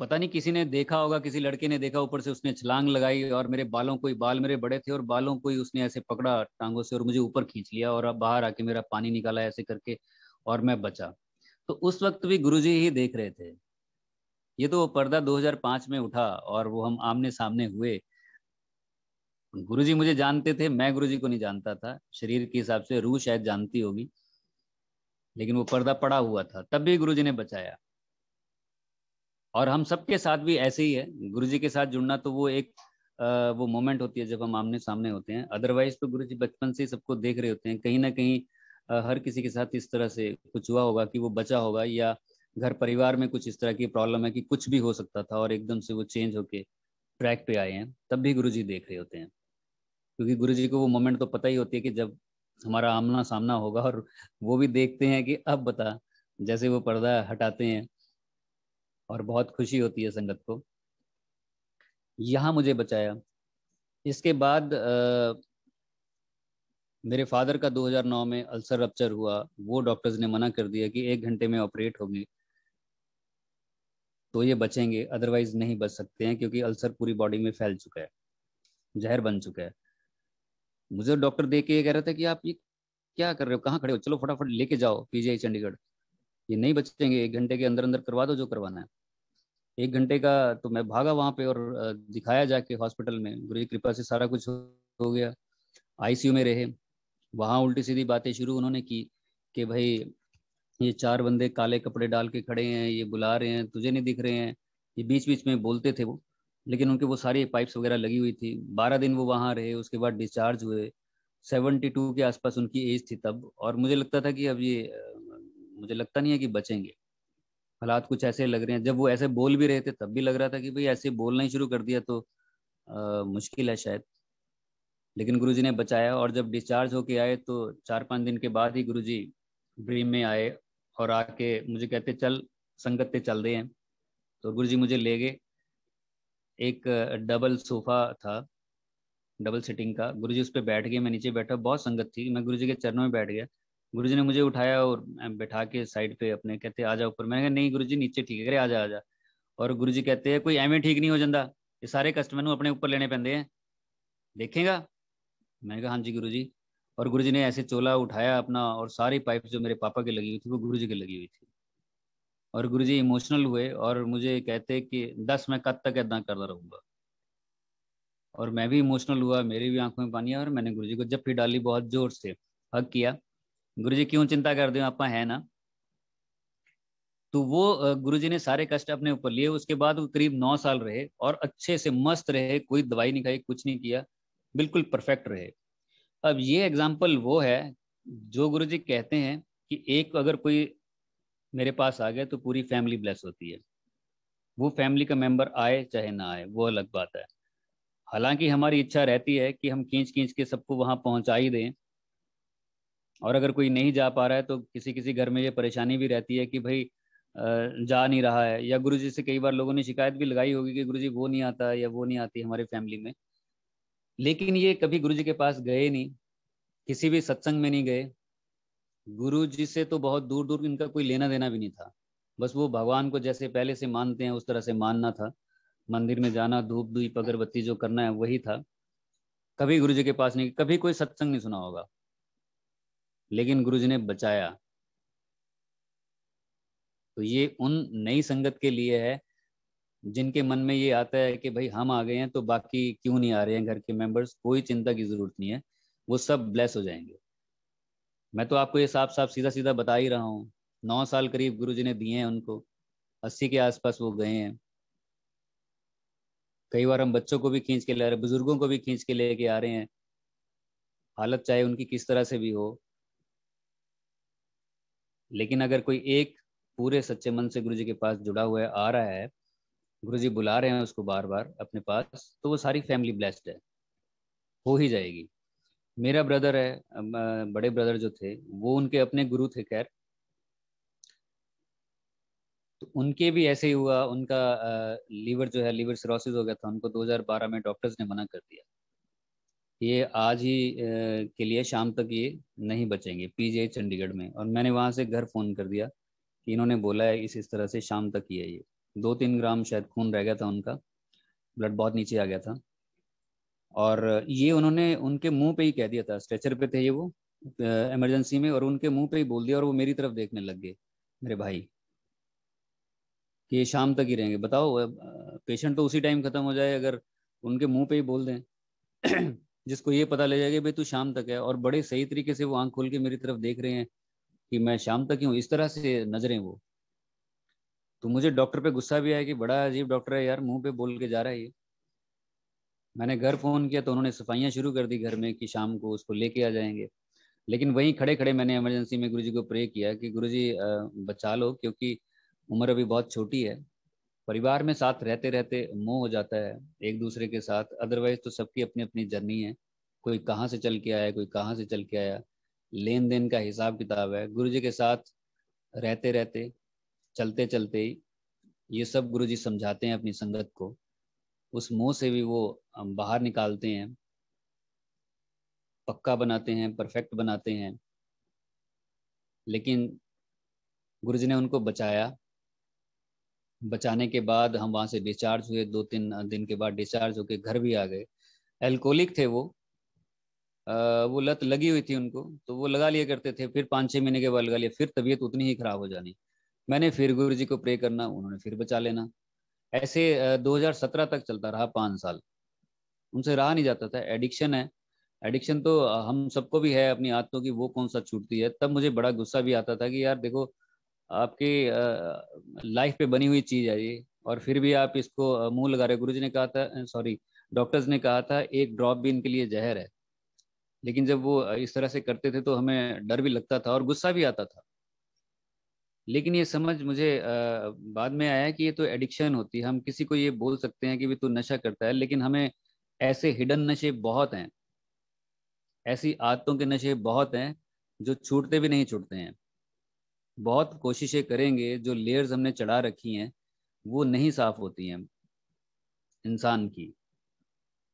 पता नहीं किसी ने देखा होगा किसी लड़के ने देखा ऊपर से उसने छलांग लगाई और मेरे बालों को ही बाल मेरे बड़े थे और बालों को ही उसने ऐसे पकड़ा टांगों से और मुझे ऊपर खींच लिया और बाहर आके मेरा पानी निकाला ऐसे करके और मैं बचा तो उस वक्त भी गुरु ही देख रहे थे ये तो वो पर्दा 2005 में उठा और वो हम आमने सामने हुए गुरुजी मुझे जानते थे मैं गुरुजी को नहीं जानता था शरीर के हिसाब से रूह शायद जानती होगी लेकिन वो पर्दा पड़ा हुआ था तब भी गुरुजी ने बचाया और हम सबके साथ भी ऐसे ही है गुरुजी के साथ जुड़ना तो वो एक वो मोमेंट होती है जब हम आमने सामने होते हैं अदरवाइज तो जी बचपन से सबको देख रहे होते हैं कहीं ना कहीं हर किसी के साथ इस तरह से कुछ हुआ होगा कि वो बचा होगा या घर परिवार में कुछ इस तरह की प्रॉब्लम है कि कुछ भी हो सकता था और एकदम से वो चेंज होके ट्रैक पे आए हैं तब भी गुरुजी देख रहे होते हैं क्योंकि गुरुजी को वो मोमेंट तो पता ही होती है कि जब हमारा आमना सामना होगा और वो भी देखते हैं कि अब बता जैसे वो पर्दा हटाते हैं और बहुत खुशी होती है संगत को यहाँ मुझे बचाया इसके बाद आ, मेरे फादर का 2009 में अल्सर रप्चर हुआ वो डॉक्टर्स ने मना कर दिया कि एक घंटे में ऑपरेट होंगे तो ये बचेंगे अदरवाइज नहीं बच सकते हैं क्योंकि अल्सर पूरी बॉडी में फैल चुका है जहर बन चुका है मुझे डॉक्टर देख के ये कह रहा था कि आप ये क्या कर रहे हो कहाँ खड़े हो चलो फटाफट लेके जाओ पीजीआई चंडीगढ़ ये नहीं बचेंगे एक घंटे के अंदर अंदर करवा दो जो करवाना है एक घंटे का तो मैं भागा वहां पे और दिखाया जाके हॉस्पिटल में गुरु की कृपा से सारा कुछ हो गया आईसीयू में रहे वहाँ उल्टी सीधी बातें शुरू उन्होंने की कि भाई ये चार बंदे काले कपड़े डाल के खड़े हैं ये बुला रहे हैं तुझे नहीं दिख रहे हैं ये बीच बीच में बोलते थे वो लेकिन उनके वो सारी पाइप्स वगैरह लगी हुई थी बारह दिन वो वहाँ रहे उसके बाद डिस्चार्ज हुए सेवेंटी टू के आसपास उनकी एज थी तब और मुझे लगता था कि अब ये मुझे लगता नहीं है कि बचेंगे हालात कुछ ऐसे लग रहे हैं जब वो ऐसे बोल भी रहे थे तब भी लग रहा था कि भाई ऐसे बोलना ही शुरू कर दिया तो आ, मुश्किल है शायद लेकिन गुरुजी ने बचाया और जब डिस्चार्ज होके आए तो चार पाँच दिन के बाद ही गुरुजी ड्रीम में आए और आके मुझे कहते चल संगत पे चल रहे हैं तो गुरुजी मुझे ले गए एक डबल सोफा था डबल सिटिंग का गुरु जी उस पर बैठ गए मैं नीचे बैठा बहुत संगत थी मैं गुरु जी के चरणों में बैठ गया गुरु जी ने मुझे उठाया और बैठा के साइड पे अपने कहते आ जाओ ऊपर मैंने कहा नहीं गुरु जी नीचे ठीक है करे आ जा आ जा और गुरु जी कहते हैं कोई एवें ठीक नहीं हो जाता ये सारे कस्टमर ਨੂੰ अपने ऊपर लेने ਪੈਂਦੇ हैं देखेगा मैंने कहा हाँ जी गुरु जी और गुरु जी ने ऐसे चोला उठाया अपना और सारी पाइप जो मेरे पापा की लगी हुई थी वो गुरु जी की लगी हुई थी और गुरु जी इमोशनल हुए और मुझे कहते कि दस मैं कद तक ऐदा करता रहूंगा और मैं भी इमोशनल हुआ मेरी भी आंखों में पानी आया और मैंने गुरु जी को जप्पी डाली बहुत जोर से हक किया गुरु जी क्यों चिंता कर दे आप है ना तो वो गुरु जी ने सारे कष्ट अपने ऊपर लिए उसके बाद वो करीब नौ साल रहे और अच्छे से मस्त रहे कोई दवाई नहीं खाई कुछ नहीं किया बिल्कुल परफेक्ट रहे अब ये एग्जाम्पल वो है जो गुरु जी कहते हैं कि एक अगर कोई मेरे पास आ गए तो पूरी फैमिली ब्लेस होती है वो फैमिली का मेंबर आए चाहे ना आए वो अलग बात है हालांकि हमारी इच्छा रहती है कि हम खींच खींच के सबको वहाँ पहुँचा ही दें और अगर कोई नहीं जा पा रहा है तो किसी किसी घर में ये परेशानी भी रहती है कि भाई जा नहीं रहा है या गुरु से कई बार लोगों ने शिकायत भी लगाई होगी कि गुरु वो नहीं आता या वो नहीं आती हमारे फैमिली में लेकिन ये कभी गुरु के पास गए नहीं किसी भी सत्संग में नहीं गए गुरु जी से तो बहुत दूर दूर इनका कोई लेना देना भी नहीं था बस वो भगवान को जैसे पहले से मानते हैं उस तरह से मानना था मंदिर में जाना धूप दूप अगरबत्ती जो करना है वही था कभी गुरु जी के पास नहीं कभी कोई सत्संग नहीं सुना होगा लेकिन गुरु जी ने बचाया तो ये उन नई संगत के लिए है जिनके मन में ये आता है कि भाई हम आ गए हैं तो बाकी क्यों नहीं आ रहे हैं घर के मेंबर्स कोई चिंता की जरूरत नहीं है वो सब ब्लेस हो जाएंगे मैं तो आपको ये साफ साफ सीधा सीधा बता ही रहा हूँ नौ साल करीब गुरु जी ने दिए हैं उनको अस्सी के आसपास वो गए हैं कई बार हम बच्चों को भी खींच के ले रहे बुजुर्गों को भी खींच के लेके आ रहे हैं हालत चाहे उनकी किस तरह से भी हो लेकिन अगर कोई एक पूरे सच्चे मन से गुरु जी के पास जुड़ा हुआ है आ रहा है गुरु जी बुला रहे हैं उसको बार बार अपने पास तो वो सारी फैमिली ब्लेस्ड है हो ही जाएगी मेरा ब्रदर है बड़े ब्रदर जो थे वो उनके अपने गुरु थे खैर तो उनके भी ऐसे ही हुआ उनका लीवर जो है लीवर सिरोसिस हो गया था उनको 2012 में डॉक्टर्स ने मना कर दिया ये आज ही के लिए शाम तक ये नहीं बचेंगे पीजे चंडीगढ़ में और मैंने वहाँ से घर फ़ोन कर दिया कि इन्होंने बोला है इस इस तरह से शाम तक ही है ये दो तीन ग्राम शायद खून रह गया था उनका ब्लड बहुत नीचे आ गया था और ये उन्होंने उनके मुंह पे ही कह दिया था स्ट्रेचर पे थे ये वो इमरजेंसी में और उनके मुंह पे ही बोल दिया और वो मेरी तरफ देखने लग गए मेरे भाई कि ये शाम तक ही रहेंगे बताओ पेशेंट तो उसी टाइम खत्म हो जाए अगर उनके मुंह पे ही बोल दें [CLEARS THROAT] जिसको ये पता ले जाएगा भाई तू शाम तक है और बड़े सही तरीके से वो आंख खोल के मेरी तरफ देख रहे हैं कि मैं शाम तक ही हूँ इस तरह से नजरें वो तो मुझे डॉक्टर पे गुस्सा भी आया कि बड़ा अजीब डॉक्टर है यार मुंह पे बोल के जा रहा है ये मैंने घर फ़ोन किया तो उन्होंने सफाइयां शुरू कर दी घर में कि शाम को उसको लेके आ जाएंगे लेकिन वहीं खड़े खड़े मैंने इमरजेंसी में गुरुजी को प्रे किया कि गुरुजी बचा लो क्योंकि उम्र अभी बहुत छोटी है परिवार में साथ रहते रहते मोह हो जाता है एक दूसरे के साथ अदरवाइज तो सबकी अपनी अपनी जर्नी है कोई कहाँ से चल के आया कोई कहाँ से चल के आया लेन देन का हिसाब किताब है गुरु के साथ रहते रहते चलते चलते ये सब गुरु समझाते हैं अपनी संगत को उस मोह से भी वो हम बाहर निकालते हैं पक्का बनाते हैं परफेक्ट बनाते हैं लेकिन जी ने उनको बचाया बचाने के बाद हम वहां से डिस्चार्ज हुए दो तीन दिन के बाद डिस्चार्ज होके घर भी आ गए एल्कोहलिक थे वो आ, वो लत लगी हुई थी उनको तो वो लगा लिया करते थे फिर पाँच छः महीने के बाद लगा लिया फिर तबीयत उतनी ही खराब हो जानी मैंने फिर गुरु जी को प्रे करना उन्होंने फिर बचा लेना ऐसे दो तक चलता रहा पाँच साल उनसे रहा नहीं जाता था एडिक्शन है एडिक्शन तो हम सबको भी है अपनी आदतों की वो कौन सा छूटती है तब मुझे बड़ा गुस्सा भी आता था कि यार देखो आपकी लाइफ पे बनी हुई चीज है ये और फिर भी आप इसको मुंह लगा रहे गुरु जी ने कहा था सॉरी डॉक्टर्स ने कहा था एक ड्रॉप भी इनके लिए जहर है लेकिन जब वो इस तरह से करते थे तो हमें डर भी लगता था और गुस्सा भी आता था लेकिन ये समझ मुझे बाद में आया कि ये तो एडिक्शन होती है हम किसी को ये बोल सकते हैं कि भी तू नशा करता है लेकिन हमें ऐसे हिडन नशे बहुत हैं ऐसी आदतों के नशे बहुत हैं जो छूटते भी नहीं छूटते हैं बहुत कोशिशें करेंगे जो लेयर्स हमने चढ़ा रखी हैं वो नहीं साफ होती हैं इंसान की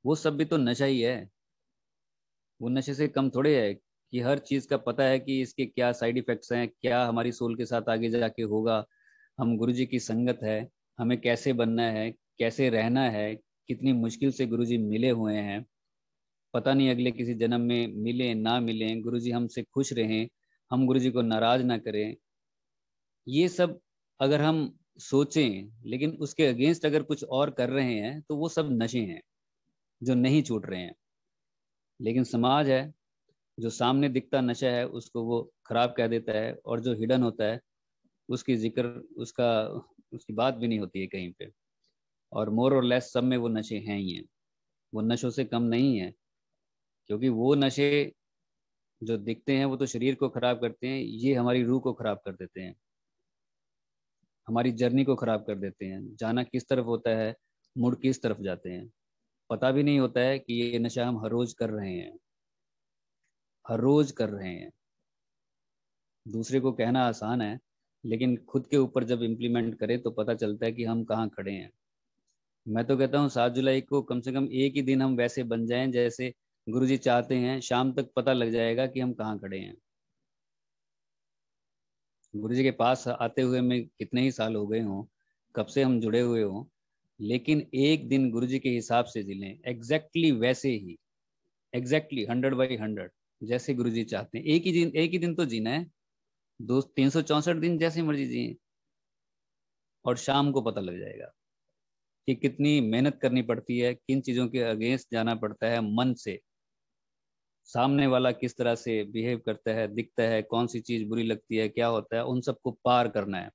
वो सब भी तो नशा ही है वो नशे से कम थोड़े है कि हर चीज़ का पता है कि इसके क्या साइड इफ़ेक्ट्स हैं क्या हमारी सोल के साथ आगे जाके होगा हम गुरु जी की संगत है हमें कैसे बनना है कैसे रहना है कितनी मुश्किल से गुरुजी मिले हुए हैं पता नहीं अगले किसी जन्म में मिले ना मिले गुरुजी हमसे खुश रहें हम गुरुजी को नाराज ना करें ये सब अगर हम सोचें लेकिन उसके अगेंस्ट अगर कुछ और कर रहे हैं तो वो सब नशे हैं जो नहीं छूट रहे हैं लेकिन समाज है जो सामने दिखता नशा है उसको वो खराब कह देता है और जो हिडन होता है उसकी जिक्र उसका उसकी बात भी नहीं होती है कहीं पे और मोर और लेस सब में वो नशे हैं ही हैं वो नशों से कम नहीं है क्योंकि वो नशे जो दिखते हैं वो तो शरीर को खराब करते हैं ये हमारी रूह को खराब कर देते हैं हमारी जर्नी को खराब कर देते हैं जाना किस तरफ होता है मुड़ किस तरफ जाते हैं पता भी नहीं होता है कि ये नशा हम हर रोज कर रहे हैं हर रोज कर रहे हैं दूसरे को कहना आसान है लेकिन खुद के ऊपर जब इम्प्लीमेंट करें तो पता चलता है कि हम कहाँ खड़े हैं मैं तो कहता हूँ सात जुलाई को कम से कम एक ही दिन हम वैसे बन जाएं जैसे गुरु जी चाहते हैं शाम तक पता लग जाएगा कि हम कहाँ खड़े हैं गुरु जी के पास आते हुए में कितने ही साल हो गए हों कब से हम जुड़े हुए हों लेकिन एक दिन गुरु जी के हिसाब से जी एग्जैक्टली वैसे ही एग्जैक्टली हंड्रेड बाई हंड्रेड जैसे गुरु जी चाहते हैं एक ही दिन एक ही दिन तो जीना है दो तीन सौ चौसठ दिन जैसे मर्जी जिए और शाम को पता लग जाएगा कि कितनी मेहनत करनी पड़ती है किन चीज़ों के अगेंस्ट जाना पड़ता है मन से सामने वाला किस तरह से बिहेव करता है दिखता है कौन सी चीज़ बुरी लगती है क्या होता है उन सबको पार करना है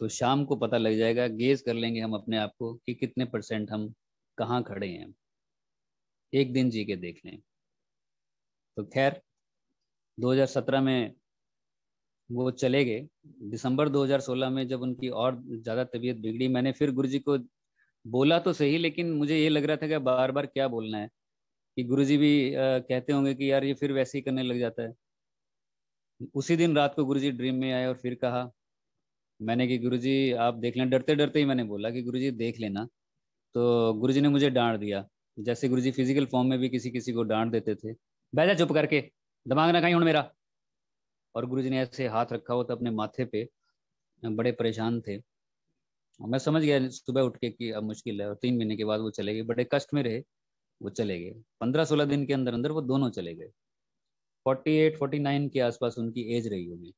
तो शाम को पता लग जाएगा गेज कर लेंगे हम अपने आप को कि कितने परसेंट हम कहाँ खड़े हैं एक दिन जी के देख लें तो खैर 2017 में वो चले गए दिसंबर 2016 में जब उनकी और ज़्यादा तबीयत बिगड़ी मैंने फिर गुरु जी को बोला तो सही लेकिन मुझे ये लग रहा था कि बार बार क्या बोलना है कि गुरु जी भी आ, कहते होंगे कि यार ये फिर वैसे ही करने लग जाता है उसी दिन रात को गुरु जी ड्रीम में आए और फिर कहा मैंने कि गुरु जी आप देख लें डरते डरते ही मैंने बोला कि गुरु जी देख लेना तो गुरु जी ने मुझे डांट दिया जैसे गुरु जी फिजिकल फॉर्म में भी किसी किसी को डांट देते थे बैजा चुप करके दिमाग ना कहीं हूं मेरा और गुरु जी ने ऐसे हाथ रखा हुआ था तो अपने माथे पे बड़े परेशान थे मैं समझ गया सुबह उठ के कि अब मुश्किल है और तीन महीने के बाद वो चले गए बड़े कष्ट में रहे वो चले गए पंद्रह सोलह दिन के अंदर अंदर वो दोनों चले गए फोर्टी एट फोर्टी नाइन के आसपास उनकी एज रही होगी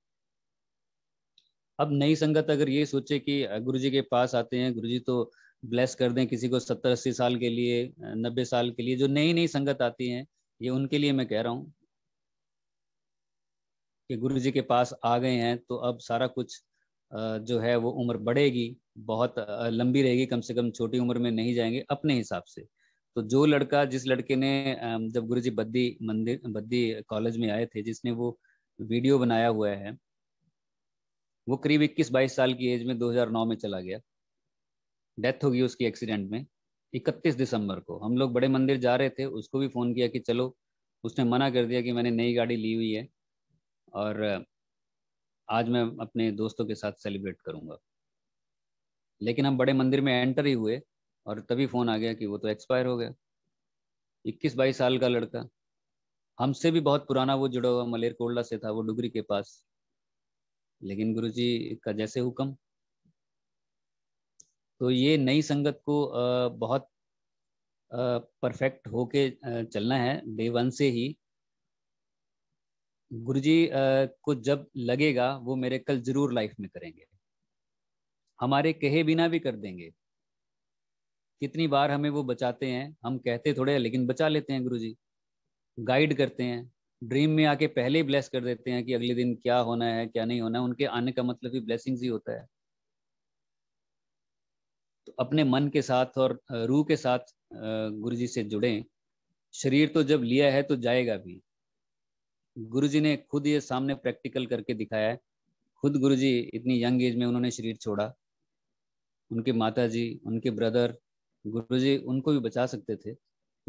अब नई संगत अगर ये सोचे कि जी के पास आते हैं गुरु जी तो ब्लेस कर दें किसी को सत्तर अस्सी साल के लिए नब्बे साल के लिए जो नई नई संगत आती है ये उनके लिए मैं कह रहा हूँ कि गुरु जी के पास आ गए हैं तो अब सारा कुछ जो है वो उम्र बढ़ेगी बहुत लंबी रहेगी कम से कम छोटी उम्र में नहीं जाएंगे अपने हिसाब से तो जो लड़का जिस लड़के ने जब गुरु जी बद्दी मंदिर बद्दी कॉलेज में आए थे जिसने वो वीडियो बनाया हुआ है वो करीब इक्कीस बाईस साल की एज में 2009 में चला गया डेथ हो गई उसकी एक्सीडेंट में 31 दिसंबर को हम लोग बड़े मंदिर जा रहे थे उसको भी फ़ोन किया कि चलो उसने मना कर दिया कि मैंने नई गाड़ी ली हुई है और आज मैं अपने दोस्तों के साथ सेलिब्रेट करूंगा लेकिन हम बड़े मंदिर में एंटर ही हुए और तभी फोन आ गया कि वो तो एक्सपायर हो गया इक्कीस बाईस साल का लड़का हमसे भी बहुत पुराना वो जुड़ा हुआ मलेरकोटला से था वो डुगरी के पास लेकिन गुरुजी का जैसे हुक्म तो ये नई संगत को बहुत परफेक्ट होके चलना है डे वन से ही गुरुजी को जब लगेगा वो मेरे कल जरूर लाइफ में करेंगे हमारे कहे बिना भी कर देंगे कितनी बार हमें वो बचाते हैं हम कहते थोड़े लेकिन बचा लेते हैं गुरुजी गाइड करते हैं ड्रीम में आके पहले ही ब्लेस कर देते हैं कि अगले दिन क्या होना है क्या नहीं होना है उनके आने का मतलब ही ब्लेसिंग ही होता है तो अपने मन के साथ और रूह के साथ गुरु जी से जुड़े शरीर तो जब लिया है तो जाएगा भी गुरुजी ने खुद ये सामने प्रैक्टिकल करके दिखाया है खुद गुरुजी इतनी यंग एज में उन्होंने शरीर छोड़ा उनके माता जी उनके ब्रदर गुरुजी उनको भी बचा सकते थे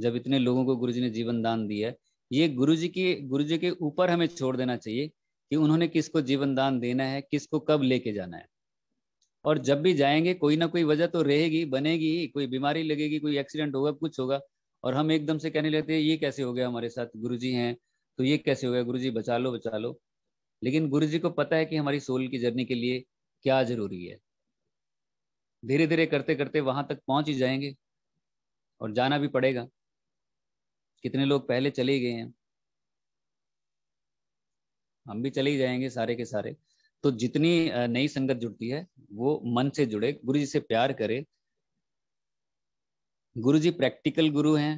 जब इतने लोगों को गुरुजी ने जीवन दान दिया है ये की के जी के ऊपर हमें छोड़ देना चाहिए कि उन्होंने किसको जीवन दान देना है किसको कब लेके जाना है और जब भी जाएंगे कोई ना कोई वजह तो रहेगी बनेगी कोई बीमारी लगेगी कोई एक्सीडेंट होगा कुछ होगा और हम एकदम से कहने लगते हैं ये कैसे हो गया हमारे साथ गुरुजी हैं तो ये कैसे हो गया गुरु जी बचा लो बचा लो लेकिन गुरु जी को पता है कि हमारी सोल की जर्नी के लिए क्या जरूरी है धीरे धीरे करते करते वहां तक पहुंच ही जाएंगे और जाना भी पड़ेगा कितने लोग पहले चले गए हैं हम भी चले ही जाएंगे सारे के सारे तो जितनी नई संगत जुड़ती है वो मन से जुड़े गुरु जी से प्यार करे गुरु जी प्रैक्टिकल गुरु हैं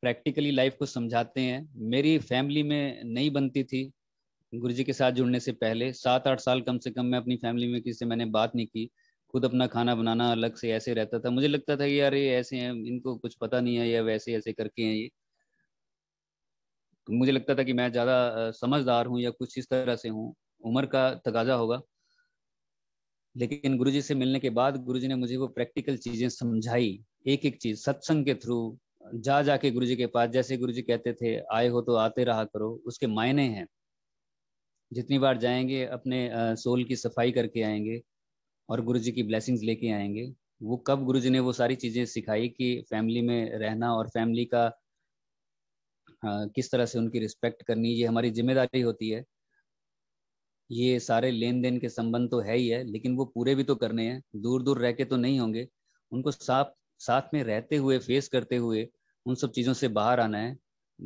प्रैक्टिकली लाइफ को समझाते हैं मेरी फैमिली में नहीं बनती थी गुरु जी के साथ जुड़ने से पहले सात आठ साल कम से कम मैं अपनी फैमिली में किसी से मैंने बात नहीं की खुद अपना खाना बनाना अलग से ऐसे रहता था मुझे लगता था कि यार ये ऐसे हैं इनको कुछ पता नहीं है या वैसे ऐसे करके हैं ये मुझे लगता था कि मैं ज़्यादा समझदार हूँ या कुछ इस तरह से हूँ उम्र का तकाजा होगा लेकिन गुरुजी से मिलने के बाद गुरुजी ने मुझे वो प्रैक्टिकल चीज़ें समझाई एक एक चीज़ सत्संग के थ्रू जा जाके गुरु जी के पास जैसे गुरु जी कहते थे आए हो तो आते रहा करो उसके मायने हैं जितनी बार जाएंगे अपने सोल की सफाई करके आएंगे और गुरु जी की ब्लेसिंग्स लेके आएंगे वो कब गुरु जी ने वो सारी चीज़ें सिखाई कि फैमिली में रहना और फैमिली का आ, किस तरह से उनकी रिस्पेक्ट करनी ये हमारी जिम्मेदारी होती है ये सारे लेन देन के संबंध तो है ही है लेकिन वो पूरे भी तो करने हैं दूर दूर रह के तो नहीं होंगे उनको साफ साथ में रहते हुए फेस करते हुए उन सब चीज़ों से बाहर आना है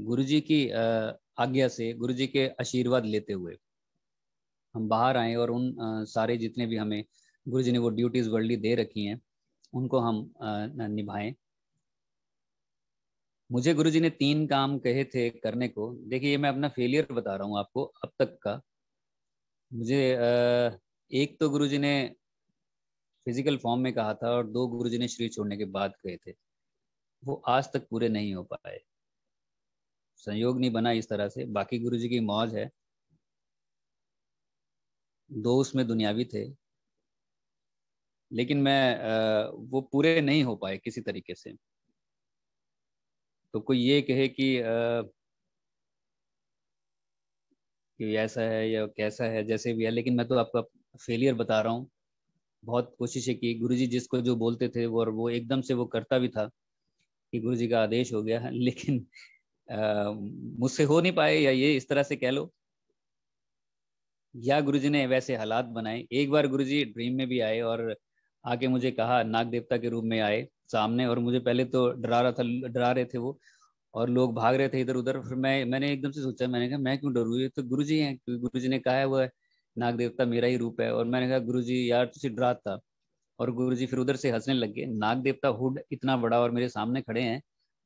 गुरु जी की आज्ञा से गुरु जी के आशीर्वाद लेते हुए हम बाहर आए और उन सारे जितने भी हमें गुरु जी ने वो ड्यूटीज वर्ल्डली दे रखी हैं उनको हम निभाएं मुझे गुरु जी ने तीन काम कहे थे करने को देखिए ये मैं अपना फेलियर बता रहा हूँ आपको अब तक का मुझे एक तो गुरुजी ने फिजिकल फॉर्म में कहा था और दो गुरुजी ने शरीर छोड़ने के बाद कहे थे वो आज तक पूरे नहीं हो पाए संयोग नहीं बना इस तरह से बाकी गुरु जी की मौज है दो उसमें दुनियावी थे लेकिन मैं वो पूरे नहीं हो पाए किसी तरीके से तो कोई ये कहे कि कि ऐसा है या कैसा है जैसे भी है लेकिन मैं तो आपका फेलियर बता रहा हूँ बहुत कोशिशें की गुरुजी जिसको जो बोलते थे वो और वो एकदम से वो करता भी था कि गुरु जी का आदेश हो गया [LAUGHS] लेकिन मुझसे हो नहीं पाए या ये इस तरह से कह लो या गुरु जी ने वैसे हालात बनाए एक बार गुरु जी ड्रीम में भी आए और आके मुझे कहा नाग देवता के रूप में आए सामने और मुझे पहले तो डरा रहा था डरा रहे थे वो और लोग भाग रहे थे इधर उधर फिर मैं मैंने एकदम से सोचा मैंने कहा मैं क्यों डरू ये तो गुरु जी है गुरु जी ने कहा है वह नाग देवता मेरा ही रूप है और मैंने कहा गुरु जी यार डरा डराता और गुरु जी फिर उधर से हंसने लग गए नाग देवता हुड इतना बड़ा और मेरे सामने खड़े हैं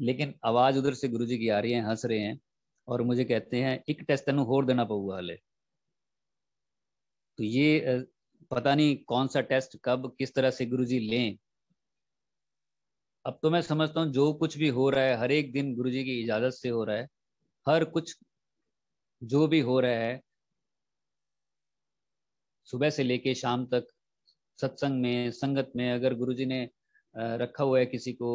लेकिन आवाज उधर से गुरु जी की आ रही है हंस रहे हैं और मुझे कहते हैं एक टेस्ट तेन होर देना पऊगा हाले तो ये पता नहीं कौन सा टेस्ट कब किस तरह से गुरु जी लें अब तो मैं समझता हूं जो कुछ भी हो रहा है हर एक दिन गुरु जी की इजाजत से हो रहा है हर कुछ जो भी हो रहा है सुबह से लेके शाम तक सत्संग में संगत में अगर गुरुजी ने रखा हुआ है किसी को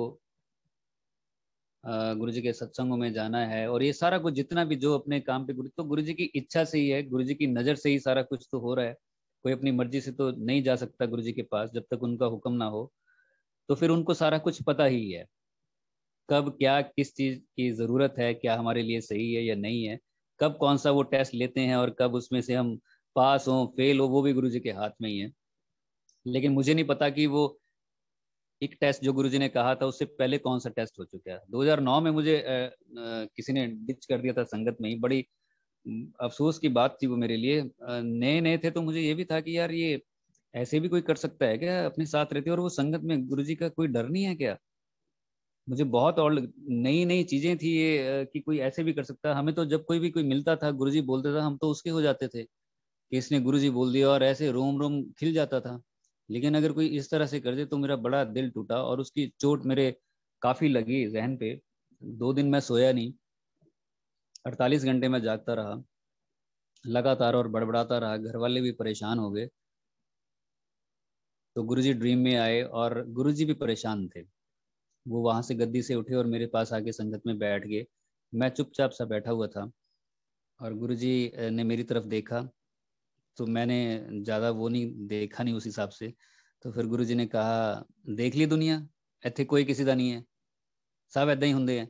गुरु जी के सत्संगों में जाना है और ये सारा कुछ जितना भी जो अपने काम पे गुरु तो गुरु जी की इच्छा से ही है गुरु जी की नज़र से ही सारा कुछ तो हो रहा है कोई अपनी मर्जी से तो नहीं जा सकता गुरु जी के पास जब तक उनका हुक्म ना हो तो फिर उनको सारा कुछ पता ही है कब क्या किस चीज़ की ज़रूरत है क्या हमारे लिए सही है या नहीं है कब कौन सा वो टेस्ट लेते हैं और कब उसमें से हम पास हों फेल हो वो भी गुरु जी के हाथ में ही है लेकिन मुझे नहीं पता कि वो एक टेस्ट जो गुरुजी ने कहा था उससे पहले कौन सा टेस्ट हो चुका है 2009 में मुझे आ, आ, किसी ने डिच कर दिया था संगत में ही बड़ी अफसोस की बात थी वो मेरे लिए नए नए थे तो मुझे ये भी था कि यार ये ऐसे भी कोई कर सकता है क्या अपने साथ रहते और वो संगत में गुरु का कोई डर नहीं है क्या मुझे बहुत और नई नई चीजें थी ये कि कोई ऐसे भी कर सकता हमें तो जब कोई भी कोई मिलता था गुरुजी बोलते था हम तो उसके हो जाते थे कि इसने गुरुजी बोल दिया और ऐसे रोम रोम खिल जाता था लेकिन अगर कोई इस तरह से कर दे तो मेरा बड़ा दिल टूटा और उसकी चोट मेरे काफ़ी लगी जहन पे दो दिन मैं सोया नहीं अड़तालीस घंटे में जागता रहा लगातार और बड़बड़ाता रहा घर वाले भी परेशान हो गए तो गुरुजी ड्रीम में आए और गुरुजी भी परेशान थे वो वहां से गद्दी से उठे और मेरे पास आके संगत में बैठ गए मैं चुपचाप सा बैठा हुआ था और गुरुजी ने मेरी तरफ देखा तो मैंने ज्यादा वो नहीं देखा नहीं उस हिसाब से तो फिर गुरु जी ने कहा देख ली दुनिया इतने कोई किसी का नहीं है सब ऐदा ही होंगे हैं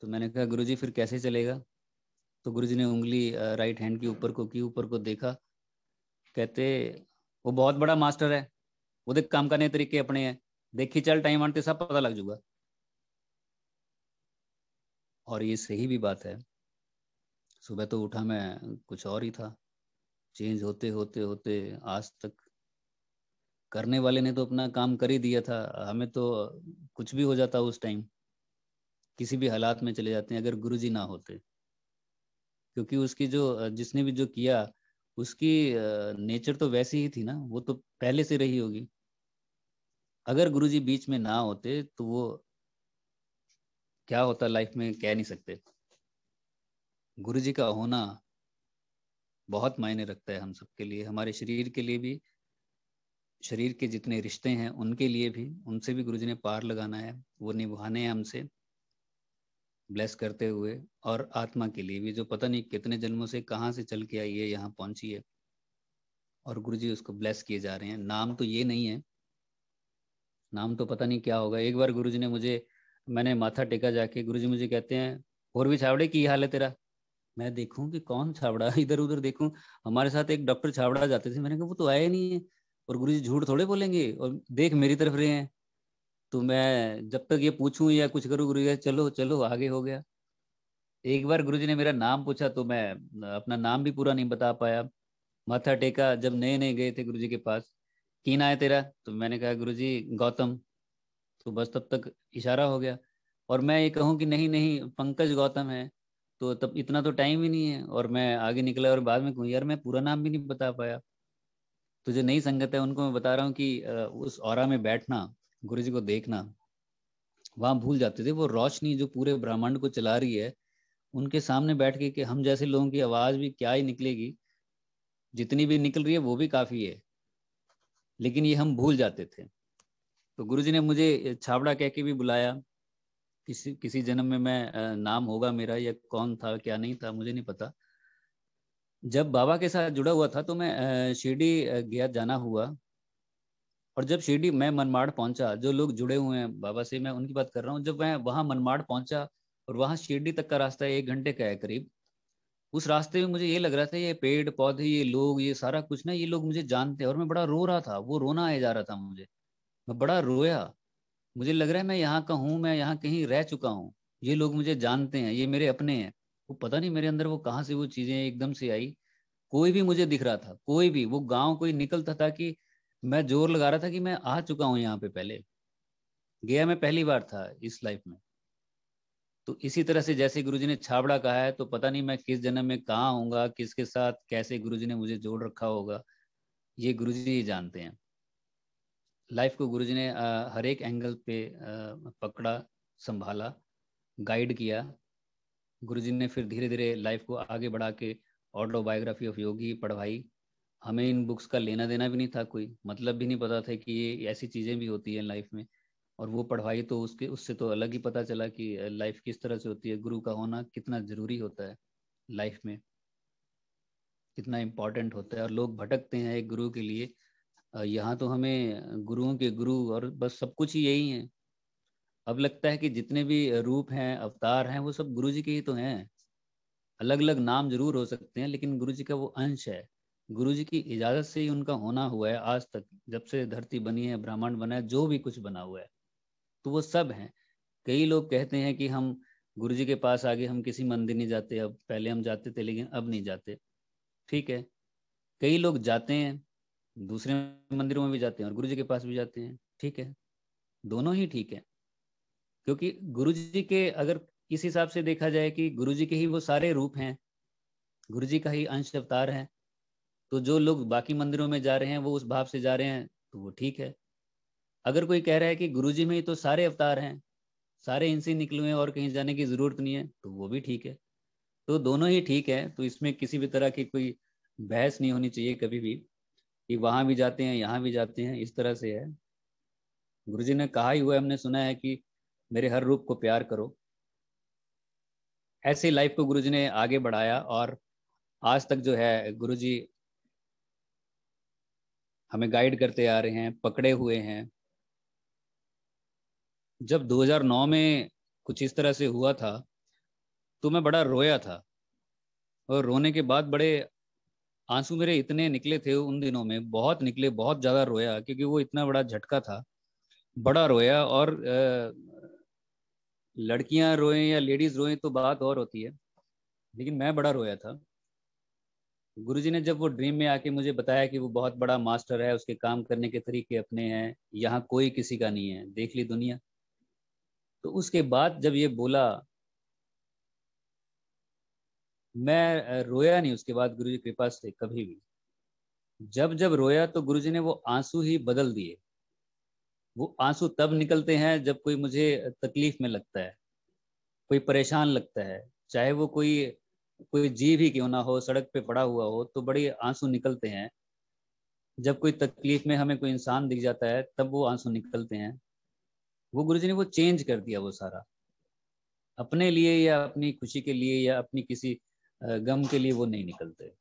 तो मैंने कहा गुरु जी फिर कैसे चलेगा तो गुरु जी ने उंगली राइट हैंड के ऊपर को की ऊपर को देखा कहते वो बहुत बड़ा मास्टर है वो देख काम करने तरीके अपने है देखी चल टाइम आने सब पता लग जूगा और ये सही भी बात है सुबह तो उठा मैं कुछ और ही था चेंज होते होते होते आज तक करने वाले ने तो अपना काम कर ही दिया था हमें तो कुछ भी हो जाता उस टाइम किसी भी हालात में चले जाते हैं अगर गुरुजी ना होते क्योंकि उसकी जो जिसने भी जो किया उसकी नेचर तो वैसी ही थी ना वो तो पहले से रही होगी अगर गुरुजी बीच में ना होते तो वो क्या होता लाइफ में कह नहीं सकते गुरुजी का होना बहुत मायने रखता है हम सबके लिए हमारे शरीर के लिए भी शरीर के जितने रिश्ते हैं उनके लिए भी उनसे भी गुरुजी ने पार लगाना है वो निभाने हैं हमसे ब्लेस करते हुए और आत्मा के लिए भी जो पता नहीं कितने जन्मों से कहाँ से चल के आई है यहाँ पहुंची है और जी उसको ब्लेस किए जा रहे हैं नाम तो ये नहीं है नाम तो पता नहीं क्या होगा एक बार गुरुजी ने मुझे मैंने माथा टेका जाके गुरुजी मुझे कहते हैं और भी छावड़े की हाल है तेरा मैं देखूं कि कौन छाबड़ा इधर उधर देखूं हमारे साथ एक डॉक्टर छाबड़ा जाते थे मैंने कहा वो तो आया नहीं है और गुरु जी झूठ थोड़े बोलेंगे और देख मेरी तरफ रहे हैं तो मैं जब तक ये पूछूं या कुछ करूं गुरु जी चलो चलो आगे हो गया एक बार गुरु जी ने मेरा नाम पूछा तो मैं अपना नाम भी पूरा नहीं बता पाया माथा टेका जब नए नए गए थे गुरु जी के पास की ना है तेरा तो मैंने कहा गुरु जी गौतम तो बस तब तक इशारा हो गया और मैं ये कहूँ कि नहीं नहीं पंकज गौतम है तो तब इतना तो टाइम ही नहीं है और मैं आगे निकला और बाद में कहूँ यार मैं पूरा नाम भी नहीं बता पाया तो जो नई संगत है उनको मैं बता रहा हूँ कि उस और में बैठना गुरु जी को देखना वहाँ भूल जाते थे वो रोशनी जो पूरे ब्रह्मांड को चला रही है उनके सामने बैठ के कि हम जैसे लोगों की आवाज़ भी क्या ही निकलेगी जितनी भी निकल रही है वो भी काफ़ी है लेकिन ये हम भूल जाते थे तो गुरु जी ने मुझे छाबड़ा कह के भी बुलाया किसी किसी जन्म में मैं नाम होगा मेरा या कौन था क्या नहीं था मुझे नहीं पता जब बाबा के साथ जुड़ा हुआ था तो मैं शिरडी गया जाना हुआ और जब शिरडी मैं मनमाड़ पहुंचा जो लोग जुड़े हुए हैं बाबा से मैं उनकी बात कर रहा हूँ जब मैं वहां मनमाड़ पहुंचा और वहाँ शिरडी तक का रास्ता एक घंटे का है करीब उस रास्ते में मुझे ये लग रहा था ये पेड़ पौधे ये लोग ये सारा कुछ ना ये लोग मुझे जानते और मैं बड़ा रो रहा था वो रोना आ जा रहा था मुझे मैं बड़ा रोया मुझे लग रहा है मैं यहाँ का हूँ मैं यहाँ कहीं रह चुका हूँ ये लोग मुझे जानते हैं ये मेरे अपने हैं वो पता नहीं मेरे अंदर वो कहाँ से वो चीजें एकदम से आई कोई भी मुझे दिख रहा था कोई भी वो गांव कोई निकलता था कि मैं जोर लगा रहा था कि मैं आ चुका हूँ यहाँ पे पहले गया मैं पहली बार था इस लाइफ में तो इसी तरह से जैसे गुरुजी ने छाबड़ा कहा है तो पता नहीं मैं किस जन्म में कहाँ हूँ किसके साथ कैसे गुरुजी ने मुझे जोड़ रखा होगा ये गुरुजी जी जानते हैं लाइफ को जी ने हर एक एंगल पे पकड़ा संभाला गाइड किया जी ने फिर धीरे धीरे लाइफ को आगे बढ़ा के ऑटोबायोग्राफी ऑफ योगी पढ़वाई हमें इन बुक्स का लेना देना भी नहीं था कोई मतलब भी नहीं पता था कि ये ऐसी चीज़ें भी होती है लाइफ में और वो पढ़वाई तो उसके उससे तो अलग ही पता चला कि लाइफ किस तरह से होती है गुरु का होना कितना ज़रूरी होता है लाइफ में कितना इम्पोर्टेंट होता है और लोग भटकते हैं एक गुरु के लिए यहाँ तो हमें गुरुओं के गुरु और बस सब कुछ ही यही है अब लगता है कि जितने भी रूप हैं अवतार हैं वो सब गुरु जी के ही तो हैं अलग अलग नाम जरूर हो सकते हैं लेकिन गुरु जी का वो अंश है गुरु जी की इजाजत से ही उनका होना हुआ है आज तक जब से धरती बनी है ब्राह्मण बना है जो भी कुछ बना हुआ है तो वो सब हैं कई लोग कहते हैं कि हम गुरु जी के पास आगे हम किसी मंदिर नहीं जाते अब पहले हम जाते थे लेकिन अब नहीं जाते ठीक है कई लोग जाते हैं दूसरे मंदिरों में भी जाते हैं और गुरु जी के पास भी जाते हैं ठीक है दोनों ही ठीक है क्योंकि गुरु जी के अगर इस हिसाब से देखा जाए कि गुरु जी के ही वो सारे रूप हैं गुरु जी का ही अंश अवतार है तो जो लोग बाकी मंदिरों में जा रहे हैं वो उस भाव से जा रहे हैं तो वो ठीक है अगर कोई कह रहा है कि गुरु जी में ही तो सारे अवतार हैं सारे इनसे निकले हुए और कहीं जाने की जरूरत नहीं है तो वो भी ठीक है तो दोनों ही ठीक है तो इसमें किसी भी तरह की कोई बहस नहीं होनी चाहिए कभी भी कि वहां भी जाते हैं यहाँ भी जाते हैं इस तरह से है गुरु जी ने कहा ही हुआ हमने सुना है कि मेरे हर रूप को प्यार करो ऐसी लाइफ को गुरु जी ने आगे बढ़ाया और आज तक जो है गुरु जी हमें गाइड करते आ रहे हैं पकड़े हुए हैं जब 2009 में कुछ इस तरह से हुआ था तो मैं बड़ा रोया था और रोने के बाद बड़े आंसू मेरे इतने निकले थे उन दिनों में बहुत निकले बहुत ज्यादा रोया क्योंकि वो इतना बड़ा झटका था बड़ा रोया और लड़कियां रोए या लेडीज रोए तो बात और होती है लेकिन मैं बड़ा रोया था गुरुजी ने जब वो ड्रीम में आके मुझे बताया कि वो बहुत बड़ा मास्टर है उसके काम करने के तरीके अपने हैं यहाँ कोई किसी का नहीं है देख ली दुनिया तो उसके बाद जब ये बोला मैं रोया नहीं उसके बाद गुरु जी कृपा से कभी भी जब जब रोया तो गुरु जी ने वो आंसू ही बदल दिए वो आंसू तब निकलते हैं जब कोई मुझे तकलीफ में लगता है कोई परेशान लगता है चाहे वो कोई कोई जीव ही क्यों ना हो सड़क पे पड़ा हुआ हो तो बड़े आंसू निकलते हैं जब कोई तकलीफ में हमें कोई इंसान दिख जाता है तब वो आंसू निकलते हैं वो गुरु ने वो चेंज कर दिया वो सारा अपने लिए या अपनी खुशी के लिए या अपनी किसी गम के लिए वो नहीं निकलते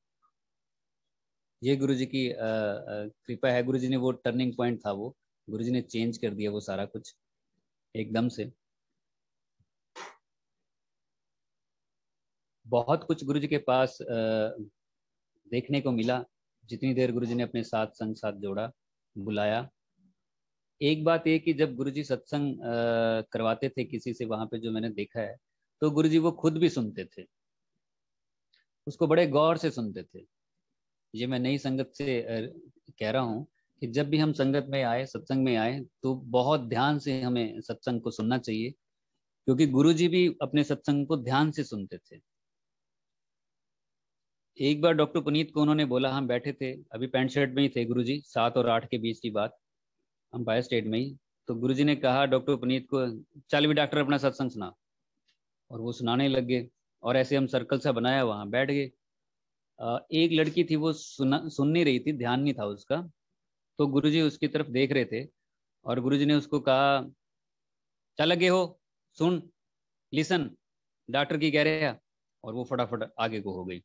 ये गुरु जी की कृपा है गुरु जी ने वो टर्निंग पॉइंट था वो गुरु जी ने चेंज कर दिया वो सारा कुछ एकदम से बहुत कुछ गुरु जी के पास देखने को मिला जितनी देर गुरु जी ने अपने साथ संग साथ जोड़ा बुलाया एक बात ये कि जब गुरु जी सत्संग करवाते थे किसी से वहां पे जो मैंने देखा है तो गुरु जी वो खुद भी सुनते थे उसको बड़े गौर से सुनते थे ये मैं नई संगत से कह रहा हूँ कि जब भी हम संगत में आए सत्संग में आए तो बहुत ध्यान से हमें सत्संग को सुनना चाहिए क्योंकि गुरु जी भी अपने सत्संग को ध्यान से सुनते थे एक बार डॉक्टर पुनीत को उन्होंने बोला हम बैठे थे अभी पैंट शर्ट में ही थे गुरु जी सात और आठ के बीच की बात अम्पायर स्टेट में ही तो गुरु जी ने कहा डॉक्टर पुनीत को चल भी डॉक्टर अपना सत्संग सुना और वो सुनाने लग गए और ऐसे हम सर्कल सा बनाया वहां बैठ गए एक लड़की थी वो सुना सुन नहीं रही थी ध्यान नहीं था उसका तो गुरुजी उसकी तरफ देख रहे थे और गुरुजी ने उसको कहा चल गए हो सुन लिसन डॉक्टर की कह रहे हैं और वो फटाफट आगे को हो गई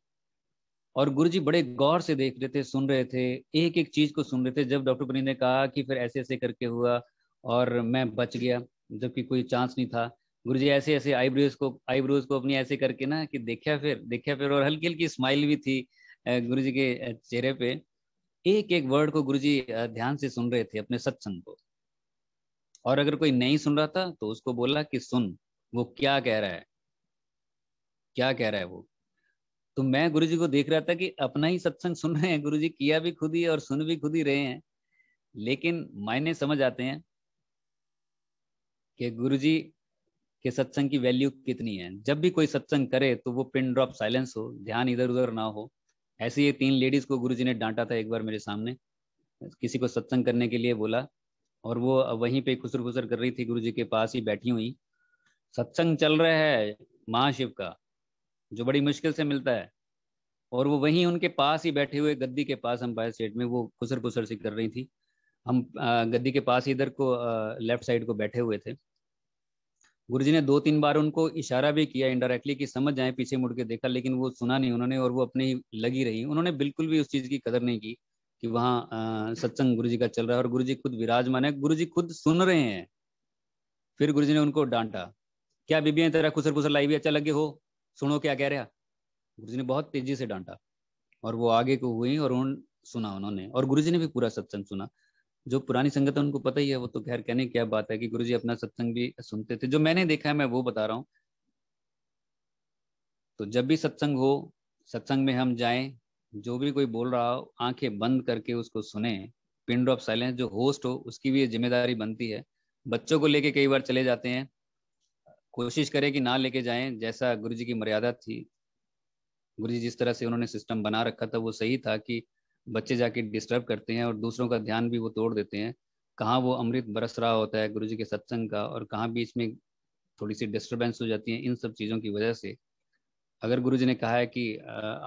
और गुरुजी बड़े गौर से देख रहे थे सुन रहे थे एक एक चीज को सुन रहे थे जब डॉक्टर पुनीत ने कहा कि फिर ऐसे ऐसे करके हुआ और मैं बच गया जबकि कोई चांस नहीं था गुरु जी ऐसे ऐसे आईब्रोज को आईब्रोज को अपनी ऐसे करके ना कि देखा फिर देखा फिर और हल्की हल्की स्माइल भी थी गुरु जी के चेहरे पे एक एक वर्ड को गुरु जी ध्यान से सुन रहे थे अपने सत्संग को और अगर कोई नहीं सुन रहा था तो उसको बोला कि सुन वो क्या कह रहा है क्या कह रहा है वो तो मैं गुरु जी को देख रहा था कि अपना ही सत्संग सुन रहे हैं गुरु जी किया भी खुद ही और सुन भी खुद ही रहे हैं लेकिन मायने समझ आते हैं कि गुरु जी कि सत्संग की वैल्यू कितनी है जब भी कोई सत्संग करे तो वो पिन ड्रॉप साइलेंस हो ध्यान इधर उधर ना हो ऐसी ये तीन लेडीज को गुरुजी ने डांटा था एक बार मेरे सामने किसी को सत्संग करने के लिए बोला और वो वहीं पे खुसर खुसर कर रही थी गुरु के पास ही बैठी हुई सत्संग चल रहा है महाशिव का जो बड़ी मुश्किल से मिलता है और वो वहीं उनके पास ही बैठे हुए गद्दी के पास अंपायर सेट में वो खुसर खुसर सी कर रही थी हम गद्दी के पास इधर को लेफ्ट साइड को बैठे हुए थे जी ने दो तीन बार उनको इशारा भी किया इनडायरेक्टली कि समझ जाए पीछे मुड़ के देखा लेकिन वो सुना नहीं उन्होंने और वो अपनी लगी रही उन्होंने बिल्कुल भी उस चीज की कदर नहीं की कि वहाँ सत्संग गुरु जी का चल रहा है और गुरु जी खुद विराजमान है गुरु जी खुद सुन रहे हैं फिर गुरु जी ने उनको डांटा क्या बीबियां तेरा कुसर खुसर लाई भी अच्छा लगे हो सुनो क्या कह रहा गुरु जी ने बहुत तेजी से डांटा और वो आगे को हुई और उन सुना उन्होंने और गुरु जी ने भी पूरा सत्संग सुना जो पुरानी संगत है उनको पता ही है वो तो खैर कहने क्या बात है कि गुरु जी अपना सत्संग भी सुनते थे जो मैंने देखा है मैं वो बता रहा हूँ तो जब भी सत्संग हो सत्संग में हम जाए जो भी कोई बोल रहा हो आंखें बंद करके उसको सुने पिन ड्रॉप साइलेंस जो होस्ट हो उसकी भी जिम्मेदारी बनती है बच्चों को लेके कई बार चले जाते हैं कोशिश करें कि ना लेके जाएं जैसा गुरु जी की मर्यादा थी गुरु जी जिस तरह से उन्होंने सिस्टम बना रखा था वो सही था कि बच्चे जाके डिस्टर्ब करते हैं और दूसरों का ध्यान भी वो तोड़ देते हैं कहाँ वो अमृत बरस रहा होता है गुरु जी के सत्संग का और कहाँ बीच में थोड़ी सी डिस्टर्बेंस हो जाती है इन सब चीज़ों की वजह से अगर गुरु जी ने कहा है कि